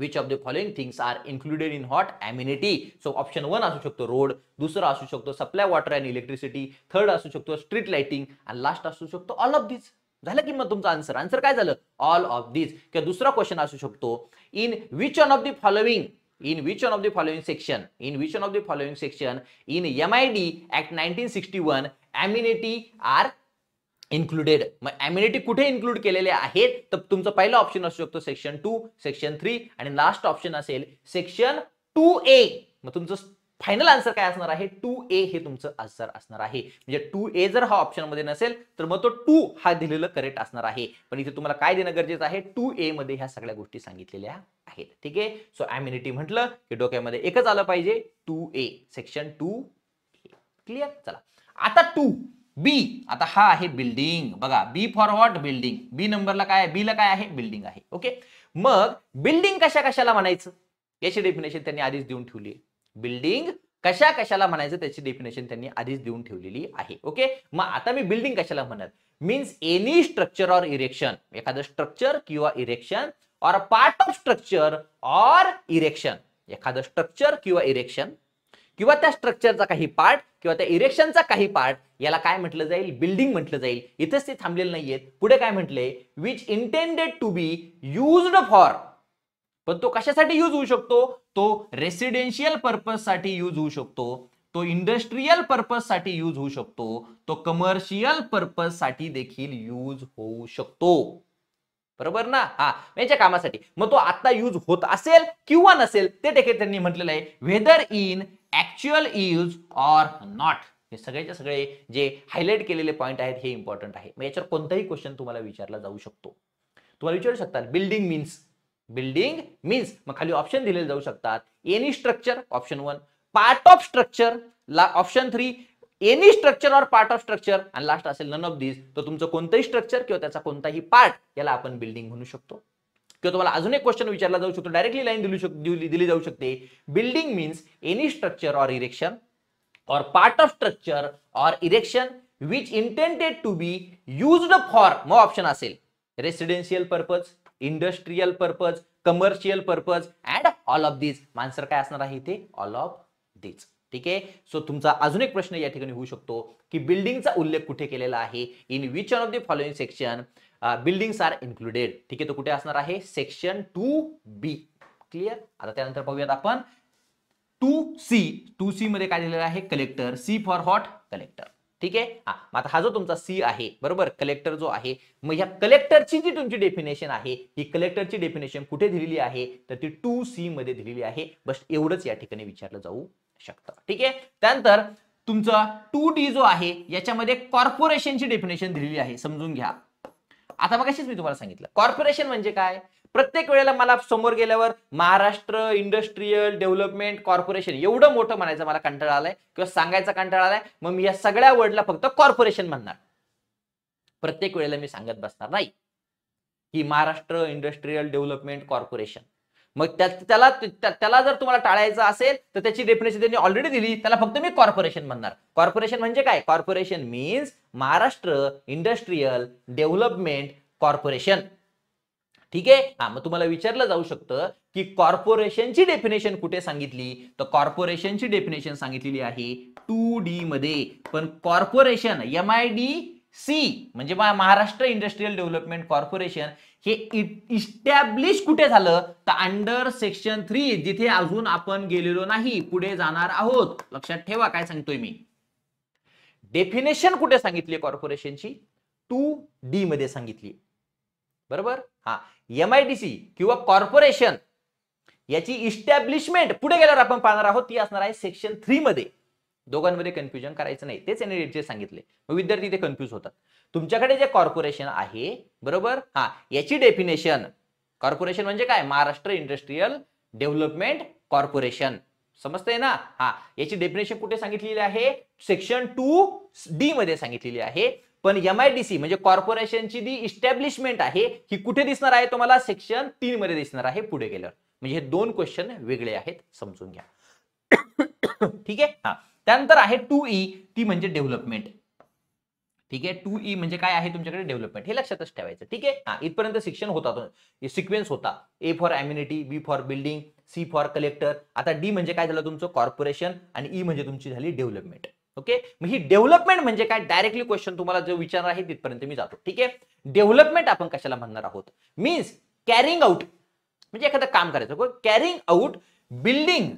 which of the following things are included in हॉट एम्युनिटी सो ऑप्शन वन असू शकतो रोड दुसरा असू शकतो supply water and electricity third असू शकतो स्ट्रीट लाइटिंग आणि लास्ट असू शकतो ऑल ऑफ दिस झालं की मग तुमचा आन्सर आन्सर काय झालं ऑल ऑफ दिस किंवा दुसरा क्वेश्चन असू शकतो in which one of the following in which one of the following section in which one of the following section in M I D act nineteen sixty one amenity are included मग amenity कुठे include केलेले आहेत तर तुमचं पहिलं option असू शकतो section two section three आणि लास्ट ऑप्शन असेल सेक्शन टू ए मग तुमचं फायनल आन्सर काय असणार आहे टू ए हे तुमचं आन्सर असणार आहे म्हणजे टू ए जर हा ऑप्शन मध्ये नसेल तर मग तो टू हा दिलेलं करेक्ट असणार आहे पण इथे तुम्हाला काय देणं गरजेचं आहे टू ए मध्ये ह्या सगळ्या गोष्टी सांगितलेल्या आहेत ठीक आहे सो ॲम्युनिटी म्हटलं की डोक्यामध्ये एकच आलं पाहिजे two A section two clear चला आता टू बी आता हा आहे बिल्डिंग बघा B for what building B नंबरला काय बी ला काय आहे बिल्डिंग आहे ओके मग बिल्डिंग कशा कशाला म्हणायचं याची डेफिनेशन त्यांनी आधीच देऊन ठेवली आहे बिल्डिंग कशा कशाला म्हणायचं त्याची डेफिनेशन त्यांनी आधीच देऊन ठेवलेली आहे ओके मग आता मी बिल्डिंग कशाला म्हणत means any structure or erection एखादं स्ट्रक्चर किंवा erection or part of structure or erection एखादं स्ट्रक्चर किंवा इरेक्शन किंवा त्या स्ट्रक्चरचा काही पार्ट किंवा त्या इरेक्शनचा काही पार्ट याला काय म्हटलं जाईल बिल्डिंग म्हटलं जाईल इथेच ते थांबलेलं नाहीयेत पुढे काय म्हटले which intended to be used for पण तो कशासाठी यूज होऊ शकतो तो रेसिडेन्शियल साठी यूज होऊ शकतो तो इंडस्ट्रीयल साठी यूज होऊ शकतो तो कमर्शियल पर्पजसाठी देखील यूज होऊ शकतो बरोबर ना हा याच्या कामासाठी मग तो आता यूज होत असेल किंवा नसेल ते देखील त्यांनी म्हटलेलं आहे whether in actual is or not हे सगळ्याचे सगळे जे हायलाइट केलेले पॉईंट आहेत हे इम्पॉर्टंट आहे मग याच्यावर कोणताही क्वेश्चन तुम्हाला विचारला जाऊ शकतो तुम्हाला विचारू शकतात बिल्डिंग मीन्स बिल्डिंग मीन्स मग खाली ऑप्शन दिले जाऊ शकतात any structure option one part of structure ला option three any structure or part of structure आणि लास्ट असेल नन ऑफ दिस तर तुमचं कोणतंही स्ट्रक्चर किंवा त्याचा कोणताही पार्ट याला आपण बिल्डिंग म्हणू शकतो किंवा तुम्हाला अजून एक क्वेश्चन विचारला जाऊ शकतो डायरेक्टली लाईन दिली दिली जाऊ शकते building means any structure or erection or part of structure or erection which intended to be used for मग ऑप्शन असेल residential purpose industrial purpose commercial purpose and all of this माणसं काय असणार आहे इथे ऑल ऑफ दिस ठीक आहे so तुमचा अजून एक प्रश्न या ठिकाणी होऊ शकतो की बिल्डिंगचा उल्लेख कुठे केलेला आहे in which one of the following section buildings are included ठीक आहे तो कुठे असणार आहे सेक्शन टू बी क्लिअर आता त्यानंतर पाहूयात आपण टू सी टू सी मध्ये काय दिलेलं आहे कलेक्टर सी फॉर हॉट कलेक्टर ठीक आहे हा आता हा जो तुमचा सी आहे बरोबर कलेक्टर जो आहे मग ह्या कलेक्टरची जी तुमची डेफिनेशन आहे ही कलेक्टरची डेफिनेशन कुठे दिलेली आहे तर ती टू सी मध्ये दिलेली आहे बस एवढंच या ठिकाणी विचारलं जाऊ शकतं ठीक आहे त्यानंतर तुमचा टू डी जो आहे याच्यामध्ये कॉर्पोरेशनची डेफिनेशन दिलेली आहे समजून घ्या आता मग मी तुम्हाला सांगितलं कॉर्पोरेशन म्हणजे काय प्रत्येक वेळेला मला समोर गेल्यावर महाराष्ट्र इंडस्ट्रीयल डेव्हलपमेंट कॉर्पोरेशन एवढं मोठं म्हणायचं मला कंटाळा आलाय किंवा सांगायचं कंटाळा आलाय मग मी या सगळ्या वर्डला फक्त कॉर्पोरेशन म्हणणार प्रत्येक वेळेला मी सांगत बसणार नाही की महाराष्ट्र इंडस्ट्रीयल डेव्हलपमेंट कॉर्पोरेशन मग त्याला त्याला जर तुम्हाला टाळायचं असेल तर त्याची डेफिनेशन त्यांनी ऑलरेडी दिली त्याला फक्त मी कॉर्पोरेशन म्हणणार कॉर्पोरेशन म्हणजे काय corporation means Maharashtra industrial development corporation ठीक आहे हा मग तुम्हाला विचारलं जाऊ शकतं की कॉर्पोरेशनची डेफिनेशन कुठे सांगितली तर कॉर्पोरेशनची डेफिनेशन सांगितलेली आहे टू डी मध्ये पण corporation M I D C म्हणजे महाराष्ट्र इंडस्ट्रीयल डेव्हलपमेंट कॉर्पोरेशन हे इस्टॅब्लिश कुठे झालं तर अंडर सेक्शन थ्री जिथे अजून आपण गेलेलो नाही पुढे जाणार आहोत लक्षात ठेवा काय सांगतोय मी डेफिनेशन कुठे सांगितली कॉर्पोरेशनची टू डी मध्ये सांगितली बरोबर हा एम आय डी सी किंवा कॉर्पोरेशन याची इस्टॅब्लिशमेंट पुढे गेल्यावर आपण पाहणार आहोत ती असणार आहे सेक्शन थ्री मध्ये दोघांमध्ये कन्फ्युजन करायचं नाही तेच जे सांगितले मग विद्यार्थी ते कन्फ्यूज होतात तुमच्याकडे जे कॉर्पोरेशन आहे बरोबर हा याची डेफिनेशन कॉर्पोरेशन म्हणजे काय महाराष्ट्र इंडस्ट्रीयल डेव्हलपमेंट कॉर्पोरेशन समजतंय ना हा याची डेफिनेशन कुठे सांगितलेली आहे सेक्शन टू डी मध्ये सांगितलेली आहे पण एम आय डी सी म्हणजे कॉर्पोरेशनची जी इस्टॅब्लिशमेंट आहे ही कुठे दिसणार आहे तुम्हाला सेक्शन तीन मध्ये दिसणार आहे पुढे गेल्यावर म्हणजे हे दोन क्वेश्चन वेगळे आहेत समजून घ्या ठीक आहे हा त्यानंतर आहे टू ई e, ती म्हणजे डेव्हलपमेंट ठीक आहे टू ई e म्हणजे काय आहे तुमच्याकडे डेव्हलपमेंट हे लक्षातच ठेवायचं ठीक आहे हा इथपर्यंत शिक्षण होता सिक्वेन्स होता A for amenity B for building C for collector आता डी म्हणजे काय झालं तुमचं कॉर्पोरेशन आणि ई म्हणजे तुमची झाली डेव्हलपमेंट ओके मग ही डेव्हलपमेंट म्हणजे काय डायरेक्टली क्वेश्चन तुम्हाला जो विचार आहे तिथपर्यंत मी जातो ठीक आहे डेव्हलपमेंट आपण कशाला म्हणणार आहोत मीन्स कॅरिंग आउट म्हणजे एखादं काम करायचं कॅरिंग आउट बिल्डिंग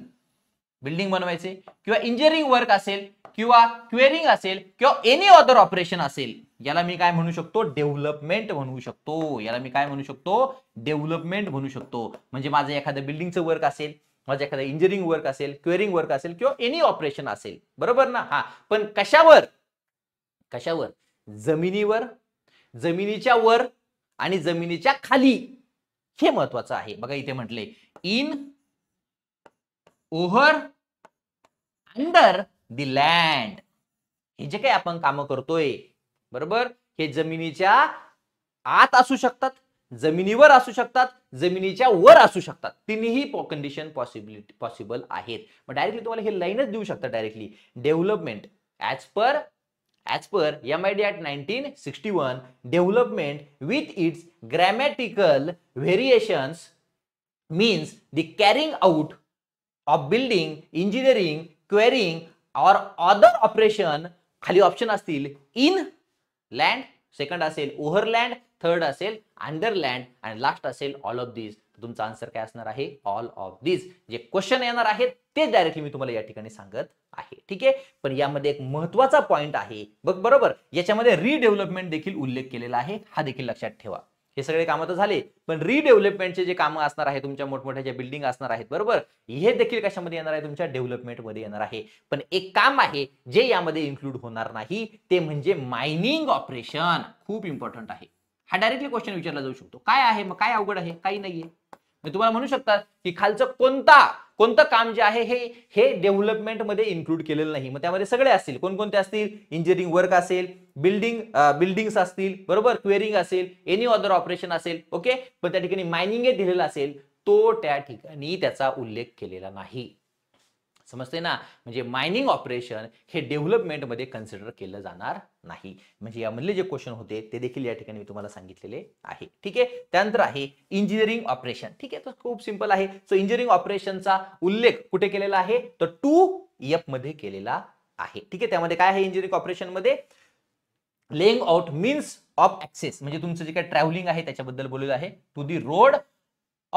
बिल्डिंग बनवायचे किंवा इंजिनिअरिंग वर्क असेल किंवा क्युअरिंग असेल किंवा एनी अदर ऑपरेशन असेल याला मी काय म्हणू शकतो डेव्हलपमेंट म्हणू शकतो याला मी काय म्हणू शकतो डेव्हलपमेंट म्हणू शकतो म्हणजे माझं एखादं बिल्डिंगचं वर्क असेल माझं एखादं इंजिनिअरिंग वर्क असेल क्वेरिंग वर्क असेल किंवा एनी ऑपरेशन असेल बरोबर ना हा पण कशावर कशावर जमिनीवर जमिनीच्या वर आणि जमिनीच्या खाली हे महत्वाचं आहे बघा इथे म्हटले in over under the land हे जे काही आपण कामं करतोय बरोबर हे जमिनीच्या आत असू शकतात जमिनीवर असू शकतात जमिनीच्या वर असू शकतात तिन्ही कंडिशन पॉसिबिलिटी पॉसिबल आहेत मग डायरेक्टली तुम्हाला हे लाईनच देऊ शकता directly development as per as per M I D act nineteen sixty one development with its grammatical variations means the carrying out of building engineering quarrying or other operation खाली option असतील in land second असेल over land third असेल under land आणि last असेल all of these तुमचा answer काय असणार आहे ऑल ऑफ दीज जे क्वेश्चन येणार आहेत ते डायरेक्टली मी तुम्हाला या ठिकाणी सांगत आहे ठीक आहे पण यामध्ये एक महत्वाचा पॉईंट आहे बघ बरोबर याच्यामध्ये रिडेव्हलपमेंट देखील उल्लेख केलेला आहे हा देखील लक्षात ठेवा हे सगळे कामं तर झाले पण रिडेव्हलपमेंटचे जे कामं असणार आहे तुमच्या मोठमोठ्या ज्या बिल्डिंग असणार आहेत बरोबर हे देखील कशामध्ये येणार आहे तुमच्या डेव्हलपमेंटमध्ये येणार आहे पण एक काम आहे जे यामध्ये इन्क्लूड होणार नाही ते म्हणजे मायनिंग ऑपरेशन खूप इम्पॉर्टंट आहे हा डायरेक्टली क्वेश्चन विचारला जाऊ शकतो काय आहे मग काय अवघड आहे काही नाहीये तुम्हाला म्हणू शकता की खालचं कोणता कोणतं काम जे आहे हे हे डेव्हलपमेंटमध्ये इन्क्लूड केलेलं नाही मग त्यामध्ये सगळे असतील कोणकोणते असतील इंजिनिअरिंग वर्क असेल बिल्डिंग बिल्डिंग्स असतील बरोबर क्वेरिंग असेल एनी अदर ऑपरेशन असेल ओके पण त्या ठिकाणी मायनिंग हे दिलेलं असेल तो त्या ठिकाणी त्याचा उल्लेख केलेला नाही समजते ना म्हणजे मायनिंग ऑपरेशन हे डेव्हलपमेंटमध्ये कन्सिडर केलं जाणार नाही म्हणजे यामधले जे क्वेश्चन होते ते देखील या ठिकाणी मी तुम्हाला सांगितलेले आहे ठीक आहे त्यानंतर आहे इंजिनिअरिंग ऑपरेशन ठीक आहे तो खूप सिंपल आहे सो इंजिनिअरिंग ऑपरेशनचा उल्लेख कुठे केलेला आहे तर टू एफ मध्ये केलेला आहे ठीक आहे त्यामध्ये काय आहे इंजिनिअरिंग ऑपरेशनमध्ये laying out means of access म्हणजे तुमचं जे काय ट्रॅव्हलिंग आहे त्याच्याबद्दल बोललेलं आहे to the road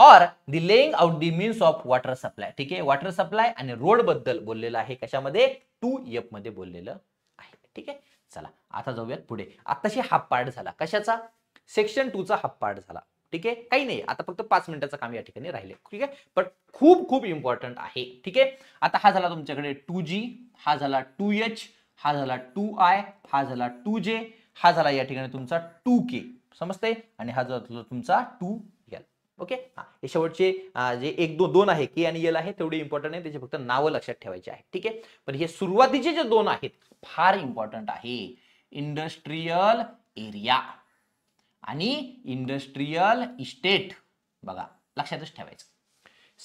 or the laying out the means of water supply ठीक आहे वॉटर सप्लाय आणि रोड बद्दल बोललेलं आहे कशामध्ये टू एफ मध्ये बोललेलं आहे ठीक आहे चला आता जाऊयात पुढे आताशी हाफ पार्ट झाला कशाचा सेक्शन टू चा हाफ पार्ट झाला ठीक आहे काही नाही आता फक्त पाच मिनिटाचं काम या ठिकाणी राहिले ठीक आहे पण खूप खूप इम्पॉर्टंट आहे ठीक आहे आता हा झाला तुमच्याकडे टू जी हा झाला टू एच हा झाला टू आय हा झाला टू जे हा झाला या ठिकाणी तुमचा टू के समजते आणि हा झाला तुमचा टू ओके हे शेवटचे जे एक दोन दोन आहे के आणि एल आहे तेवढे इम्पॉर्टंट आहे त्याचे फक्त नावं लक्षात ठेवायचे आहे ठीक आहे पण हे सुरुवातीचे जे दोन आहेत फार इम्पॉर्टंट आहे इंडस्ट्रियल एरिया आणि इंडस्ट्रीयल इस्टेट बघा लक्षातच ठेवायचं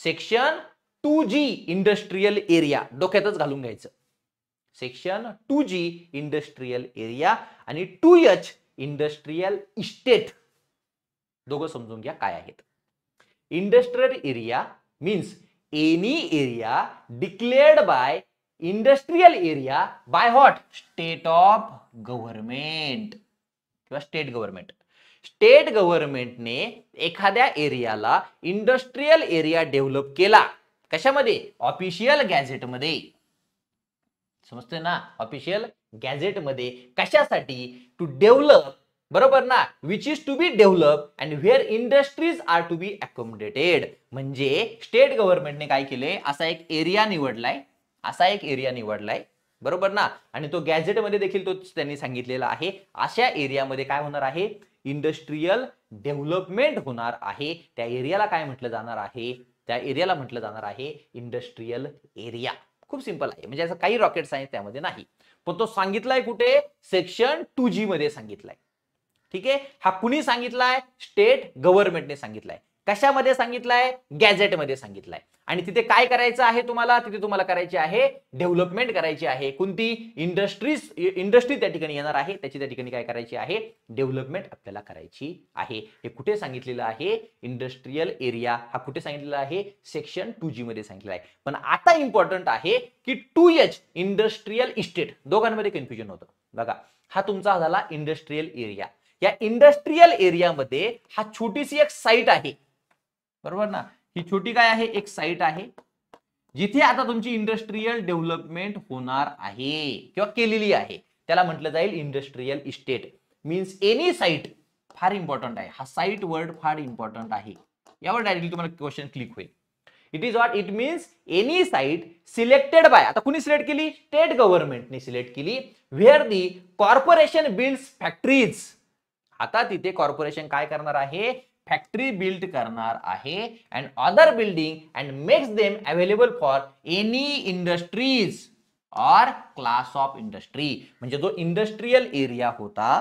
section two G industrial area डोक्यातच घालून घ्यायचं section two G industrial area आणि टू एच इंडस्ट्रीयल इस्टेट दोघं समजून घ्या काय आहेत industrial area means any area declared by industrial area by what state of government किंवा स्टेट गव्हर्नमेंट स्टेट गव्हर्नमेंटने एखाद्या एरियाला इंडस्ट्रियल एरिया डेव्हलप केला कशामध्ये ऑफिशियल गॅझेटमध्ये समजते ना ऑफिशियल गॅझेटमध्ये कशासाठी टू डेव्हलप बरोबर ना which is to be develop and where industries are to be accommodated म्हणजे स्टेट गव्हर्नमेंटने काय केले असा एक एरिया निवडलाय असा एक एरिया निवडलाय बरोबर ना आणि तो मध्ये देखील तो त्यांनी सांगितलेला आहे अशा एरियामध्ये काय होणार आहे इंडस्ट्रीयल डेव्हलपमेंट होणार आहे त्या एरियाला काय म्हटलं जाणार आहे त्या एरियाला म्हटलं जाणार आहे इंडस्ट्रीयल एरिया खूप सिंपल आहे म्हणजे असं काही रॉकेट सायन्स त्यामध्ये नाही पण तो सांगितलाय कुठे सेक्शन टू जी मध्ये सांगितलाय ठीक आहे हा कुणी सांगितलाय स्टेट गव्हर्नमेंटने सांगितलाय कशामध्ये सांगितलाय गॅजेटमध्ये सांगितलाय आणि तिथे काय करायचं आहे तुम्हाला तिथे तुम्हाला करायची आहे डेव्हलपमेंट करायची आहे कोणती इंडस्ट्रीज इंडस्ट्री त्या ठिकाणी येणार आहे त्याची त्या ठिकाणी काय करायची आहे डेव्हलपमेंट आपल्याला करायची आहे हे कुठे सांगितलेलं आहे इंडस्ट्रीयल एरिया हा कुठे सांगितलेला आहे सेक्शन टू जी मध्ये सांगितलं आहे पण आता इम्पॉर्टंट आहे की टू एच इंडस्ट्रीयल इस्टेट दोघांमध्ये कन्फ्युजन होतं बघा हा तुमचा झाला इंडस्ट्रीयल एरिया या इंडस्ट्रीयल एरियामध्ये हा छोटीशी एक साइट आहे बरोबर ना ही छोटी काय आहे एक साईट आहे जिथे आता तुमची इंडस्ट्रीयल डेव्हलपमेंट होणार आहे किंवा केलेली आहे त्याला म्हटलं जाईल industrial estate means any site फार इम्पॉर्टंट आहे हा साईट वर्ड फार इम्पॉर्टंट आहे यावर डायरेक्टली तुम्हाला क्वेश्चन क्लिक होईल it is what it means any site selected by आता कुणी सिलेक्ट केली स्टेट गव्हर्नमेंटने सिलेक्ट केली where the corporation build factories आता तिथे कॉर्पोरेशन काय करणार आहे फॅक्टरी बिल्ड करणार आहे and other building and makes them available for any industries or class of industry म्हणजे जो इंडस्ट्रीयल एरिया होता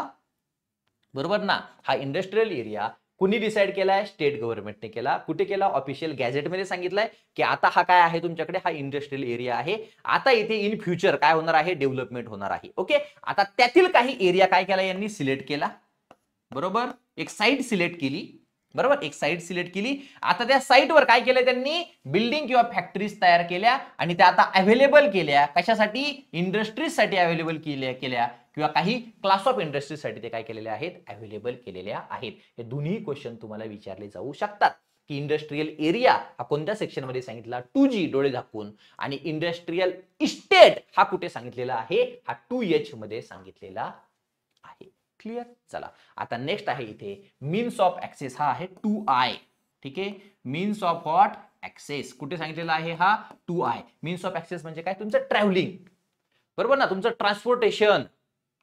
बरोबर ना हा इंडस्ट्रीयल एरिया कुणी डिसाईड केलाय स्टेट गव्हर्नमेंटने केला कुठे केला ऑफिशियल गॅझेटमध्ये सांगितलंय की आता हा काय आहे तुमच्याकडे हा इंडस्ट्रियल एरिया आहे आता इथे इन फ्युचर काय होणार आहे डेव्हलपमेंट होणार आहे ओके आता त्यातील काही एरिया काय केला यांनी सिलेक्ट केला बरोबर एक साईट सिलेक्ट केली बरोबर एक साईट सिलेक्ट केली आता त्या साईटवर काय केलं त्यांनी बिल्डिंग किंवा फॅक्टरीज तयार केल्या आणि त्या आता अव्हेलेबल केल्या कशासाठी इंडस्ट्रीजसाठी अव्हेलेबल केल्या केल्या किंवा काही क्लास ऑफ इंडस्ट्रीजसाठी ते काय केलेले आहेत अव्हेलेबल केलेल्या आहेत हे दोन्ही क्वेश्चन तुम्हाला विचारले जाऊ शकतात की इंडस्ट्रीयल एरिया हा कोणत्या सेक्शनमध्ये सांगितला टू जी डोळे झाकून आणि इंडस्ट्रीयल इस्टेट हा कुठे सांगितलेला आहे हा टू एच मध्ये सांगितलेला क्लिअर चला आता नेक्स्ट आहे इथे मीन्स ऑफ ऍक्सेस हा आहे टू आय ठीक आहे मीन्स ऑफ व्हॉट ऍक्सेस कुठे सांगितलेला आहे हा two I means of access म्हणजे काय तुमचं ट्रॅव्हलिंग बरोबर ना तुमचं ट्रान्सपोर्टेशन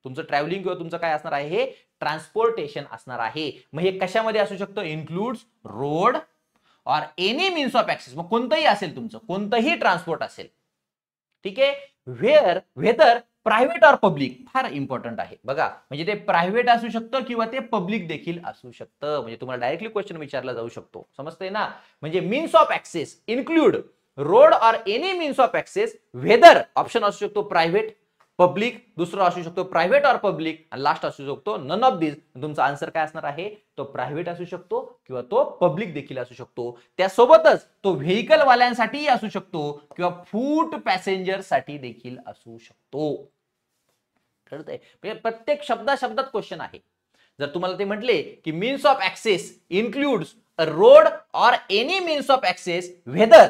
तुमचं ट्रॅव्हलिंग किंवा तुमचं काय असणार आहे हे ट्रान्सपोर्टेशन असणार आहे मग हे कशामध्ये असू शकतं include road or any means of access मग कोणतंही असेल तुमचं कोणतंही ट्रान्सपोर्ट असेल ठीक आहे where whether private or public फार इम्पॉर्टंट आहे बघा म्हणजे ते प्रायव्हेट असू शकतं किंवा ते पब्लिक देखील असू शकतं म्हणजे तुम्हाला डायरेक्टली क्वेश्चन विचारला जाऊ शकतो समजतंय ना म्हणजे means of access include road or any means of access whether option असू शकतो प्रायव्हेट पब्लिक दुसरं असू शकतो प्रायव्हेट ऑर पब्लिक आणि लास्ट असू शकतो नन ऑफ दिस तुमचा आन्सर काय असणार आहे तो प्रायव्हेट असू शकतो किंवा तो पब्लिक देखील असू शकतो त्यासोबतच तो व्हेकल वाल्यांसाठीही असू शकतो किंवा फूट पॅसेंजर साठी देखील असू शकतो म्हणजे प्रत्येक शब्दा शब्दात क्वेश्चन आहे जर तुम्हाला ते म्हटले की means of access includes a road or any means of access whether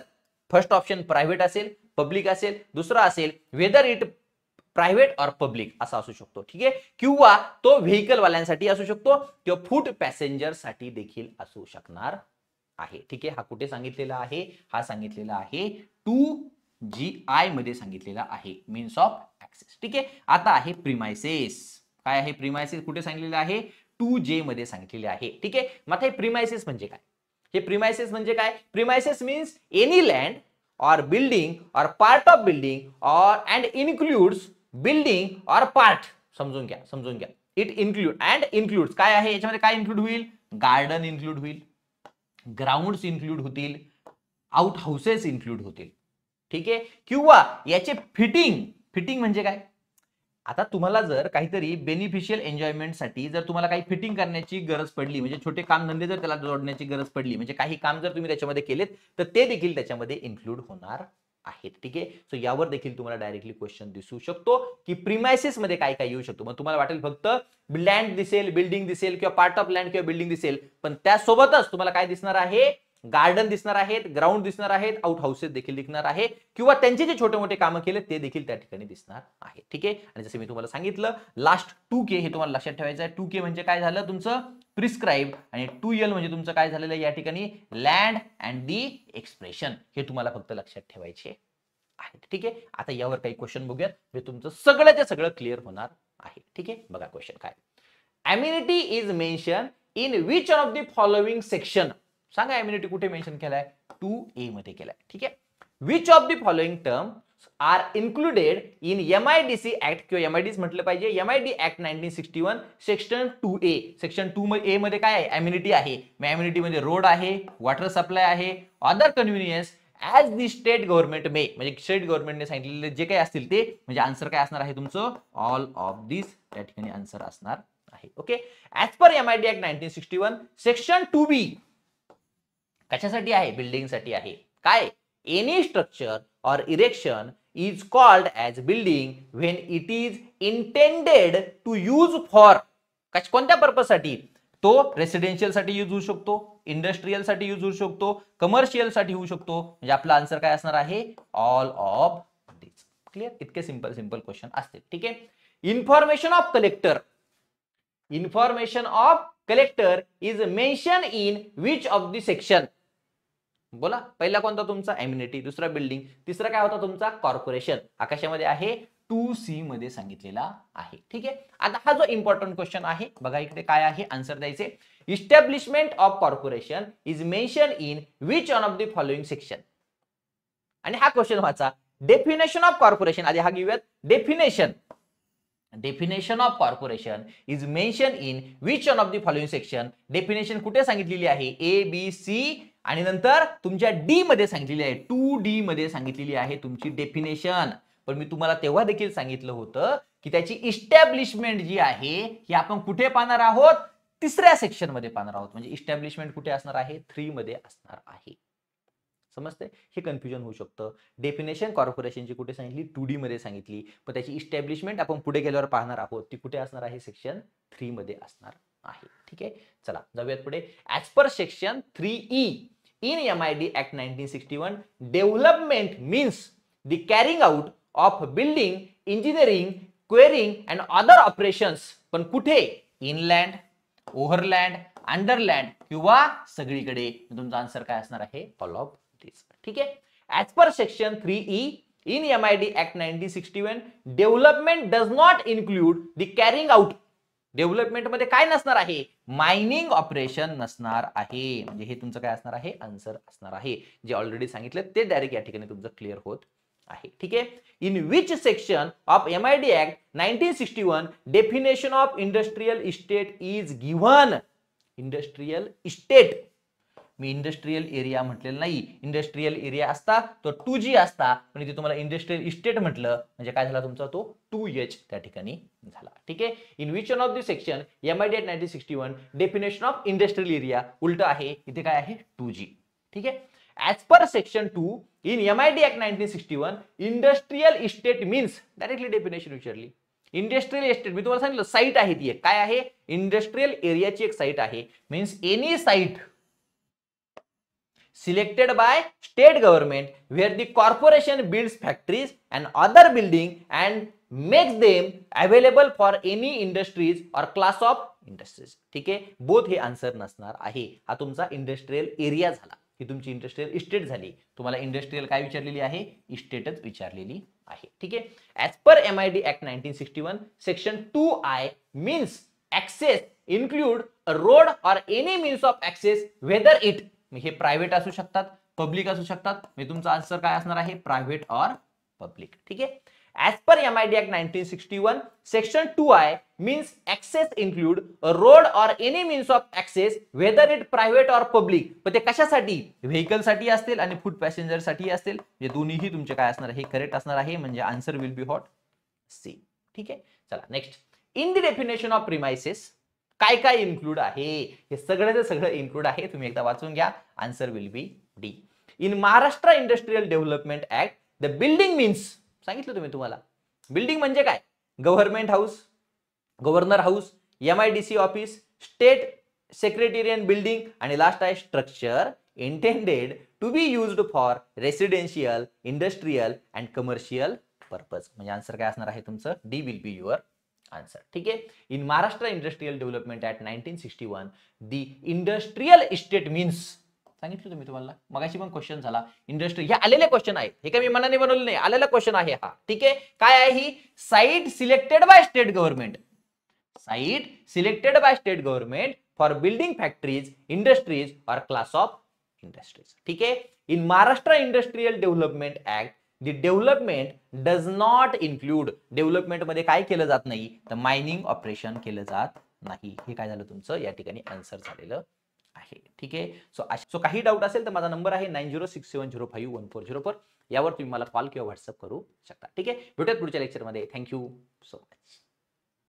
first option private असेल पब्लिक असेल दुसरा असेल whether it private or public असा असू शकतो ठीक आहे किंवा तो व्हेकलवाल्यांसाठी असू शकतो किंवा फूट पॅसेंजरसाठी देखील असू शकणार आहे ठीक आहे हा कुठे सांगितलेला आहे हा सांगितलेला आहे टू जी आय मध्ये सांगितलेला आहे मीन्स ऑफ ऍक्सेस ठीक आहे आता आहे प्रिमायसेस काय आहे प्रिमायसेस कुठे सांगितलेलं आहे टू जे मध्ये सांगितलेले आहे ठीक आहे मग हे प्रिमायसेस म्हणजे काय हे प्रिमायसेस म्हणजे काय premises means any land or building or part of building or and includes building or part समजून घ्या समजून घ्या इट इन्क्लूड अँड इन्क्लूड काय आहे याच्यामध्ये काय इन्क्लूड होईल गार्डन इन्क्लूड होईल ग्राउंड इन्क्लूड होतील आउट हाऊसेस इन्क्लूड होतील ठीक आहे किंवा याचे फिटिंग फिटिंग म्हणजे काय आता तुम्हाला जर काहीतरी बेनिफिशियल एन्जॉयमेंट साठी जर तुम्हाला काही फिटिंग करण्याची गरज पडली म्हणजे छोटे काम धंदे जर त्याला जोडण्याची गरज पडली म्हणजे काही काम जर तुम्ही त्याच्यामध्ये केलेत तर ते देखील त्याच्यामध्ये इन्क्लूड होणार आहेत ठीक आहे सो यावर देखील तुम्हाला डायरेक्टली क्वेश्चन दिसू शकतो की प्रिमायसिस मध्ये काय काय येऊ शकतो मग तुम्हाला वाटेल फक्त लँड दिसेल बिल्डिंग दिसेल किंवा पार्ट ऑफ लँड किंवा बिल्डिंग दिसेल पण त्यासोबतच तुम्हाला काय दिसणार आहे गार्डन दिसणार आहेत ग्राउंड दिसणार आहेत आउट हाऊसेस देखील दिसणार आहे किंवा त्यांचे जे छोटे मोठे कामं केले ते देखील त्या ठिकाणी दिसणार आहे ठीक आहे आणि जसं मी तुम्हाला सांगितलं लास्ट टू के हे तुम्हाला लक्षात ठेवायचं आहे टू के म्हणजे काय झालं तुमचं प्रिस्क्राईब आणि टू एल म्हणजे तुमचं काय झालेलं या ठिकाणी लँड अँड दी एक्सप्रेशन हे तुम्हाला फक्त लक्षात ठेवायचे आहे ठीक आहे आता यावर काही क्वेश्चन बघूयात म्हणजे तुमचं ते सगळं क्लिअर होणार आहे ठीक आहे बघा क्वेश्चन काय amenity is mention in which of the following section सांगा इम्युनिटी कुठे मेन्शन केलाय टू ए मध्ये केलाय ठीक आहे which of the following term are included in M I D C act किंवा एम आय म्हटलं पाहिजे M I D act nineteen sixty one section two A section two A मध्ये काय आहे एम्युनिटी आहे एम्युनिटी मध्ये रोड आहे water supply आहे other convenience as the state government may म्हणजे स्टेट गव्हर्नमेंटने सांगितलेले जे काही असतील ते म्हणजे आन्सर काय असणार आहे तुमचं ऑल ऑफ दिस त्या ठिकाणी आन्सर असणार आहे okay as per M I D act nineteen sixty one section two B कशासाठी आहे बिल्डिंगसाठी आहे काय any structure or erection is called as building when it is intended to use for कोणत्या पर्पजसाठी तो रेसिडेन्शियलसाठी यूज होऊ शकतो इंडस्ट्रीयलसाठी यूज होऊ शकतो कमर्शियलसाठी होऊ शकतो म्हणजे आपला आन्सर काय असणार आहे ऑल ऑफ दिस क्लिअर इतके सिंपल सिंपल क्वेश्चन असते ठीक आहे information of collector information of collector is mention in which of the section बोला पहिला कोणता तुमचा एम्युनिटी दुसरा बिल्डिंग तिसरा काय होता तुमचा कॉर्पोरेशन आकाशामध्ये आहे टू सी मध्ये सांगितलेला आहे ठीक आहे आता हा जो इम्पॉर्टंट क्वेश्चन आहे बघा इकडे काय आहे आन्सर द्यायचे establishment of corporation is mention in which on of the following section आणि हा क्वेश्चन व्हायचा डेफिनेशन ऑफ कॉर्पोरेशन आधी हा घेऊयात definition definition of corporation is mention in which on of the following section definition कुठे सांगितलेली आहे ए बी सी आणि नंतर तुमच्या डी मध्ये सांगितलेली आहे टू डी मध्ये सांगितलेली आहे तुमची डेफिनेशन पण मी तुम्हाला तेव्हा देखील सांगितलं होतं की त्याची इस्टॅब्लिशमेंट जी आहे ही आपण कुठे पाहणार आहोत तिसऱ्या सेक्शन मध्ये पाहणार आहोत म्हणजे इस्टॅब्लिशमेंट कुठे असणार आहे थ्री मध्ये असणार आहे समजते हे कन्फ्युजन होऊ शकतं डेफिनेशन कॉर्पोरेशनची कुठे सांगितली टू डी मध्ये सांगितली पण त्याची इस्टॅब्लिशमेंट आपण पुढे गेल्यावर पाहणार आहोत ती कुठे असणार आहे सेक्शन थ्री मध्ये असणार आहे ठीक आहे चला जाऊयात पुढे as per section three E in MID Act 1961, development means the carrying out of building, engineering, querying and other operations पण कुठे इनलँड ओव्हरलँड अंडरलँड किंवा सगळीकडे तुमचा आन्सर काय असणार आहे ऑल ठीक आहे per section three E in M I D act nineteen sixty one development does not include the carrying out development मध्ये काय नसणार आहे मायनिंग ऑपरेशन नसणार आहे म्हणजे हे तुमचं काय असणार आहे आन्सर असणार आहे जे ऑलरेडी सांगितलं ते डायरेक्ट या ठिकाणी तुमचं क्लिअर होत आहे ठीक आहे in which section of M I D act nineteen sixty one definition of industrial estate is given industrial estate मी इंडस्ट्रीयल एरिया म्हटलेलं नाही इंडस्ट्रीयल एरिया असता तर टू जी असता पण इथे तुम्हाला इंडस्ट्रीयल इस्टेट म्हटलं म्हणजे काय झाला तुमचा तो टू एच त्या ठिकाणी झाला ठीक आहे in which on of the section M I D act nineteen sixty one definition of industrial area उलट आहे इथे काय आहे टू जी ठीक आहे as per section two in M I D act nineteen sixty one industrial estate means directly definition विचारली industrial estate मी तुम्हाला सांगितलं साईट आहे ती काय आहे इंडस्ट्रियल एरियाची एक साईट आहे means any site selected by state government where the corporation build factories and other building and makes them available for any industries or class of industries ठीक आहे बोथ हे आन्सर नसणार आहे हा तुमचा इंडस्ट्रीयल एरिया झाला ही तुमची इंडस्ट्रियल इस्टेट झाली तुम्हाला इंडस्ट्रियल काय विचारलेली आहे इस्टेटच विचारलेली आहे ठीक आहे as per M I D act nineteen sixty one section two I means access include road or any means of access whether it हे प्रायव्हेट असू शकतात पब्लिक असू शकतात मी तुमचा आन्सर काय असणार आहे प्रायव्हेट ऑर पब्लिक ठीक आहे as per M I D act nineteen sixty one section two I means access include road or any means of access whether it private or public पण ते कशासाठी व्हेकलसाठी असतील आणि फूड पॅसेंजरसाठी असतील जे दोन्हीही तुमचे काय असणार हे करेक्ट असणार आहे म्हणजे answer will be hot C ठीक आहे चला next in the definition of premises काय काय इन्क्लूड आहे हे सगळं सगळं इन्क्लूड आहे तुम्ही एकदा वाचून घ्या answer will be D in Maharashtra industrial development act the building means सांगितलं तुम्ही तुम्हाला बिल्डिंग म्हणजे काय government house governor house M I D C office state secretariat building आणि लास्ट आहे structure intended to be used for residential industrial and commercial purpose म्हणजे answer काय असणार आहे तुमचं D will be your answer ठीक आहे in Maharashtra industrial development act nineteen sixty one industrial estate means सांगितलं तुम्ही तुम्हाला मगाशी पण क्वेश्चन झाला इंडस्ट्री हे आलेले क्वेश्चन आहे हे काय मी मनाने बनवलं नाही आलेला क्वेश्चन आहे हा ठीक आहे काय आहे ही site selected by state government site selected by state government for building factories industries or class of industries ठीक आहे in Maharashtra industrial development act the development does not include डेव्हलपमेंटमध्ये काय केलं जात नाही तर मायनिंग ऑपरेशन केलं जात नाही हे काय झालं तुमचं या ठिकाणी आन्सर झालेलं आहे ठीक आहे सो सो काही डाऊट असेल तर माझा नंबर आहे nine zero six seven zero five one four zero four यावर तुम्ही मला कॉल किंवा व्हॉट्सअप करू शकता ठीक आहे भेटूयात पुढच्या लेक्चरमध्ये थँक्यू सो मच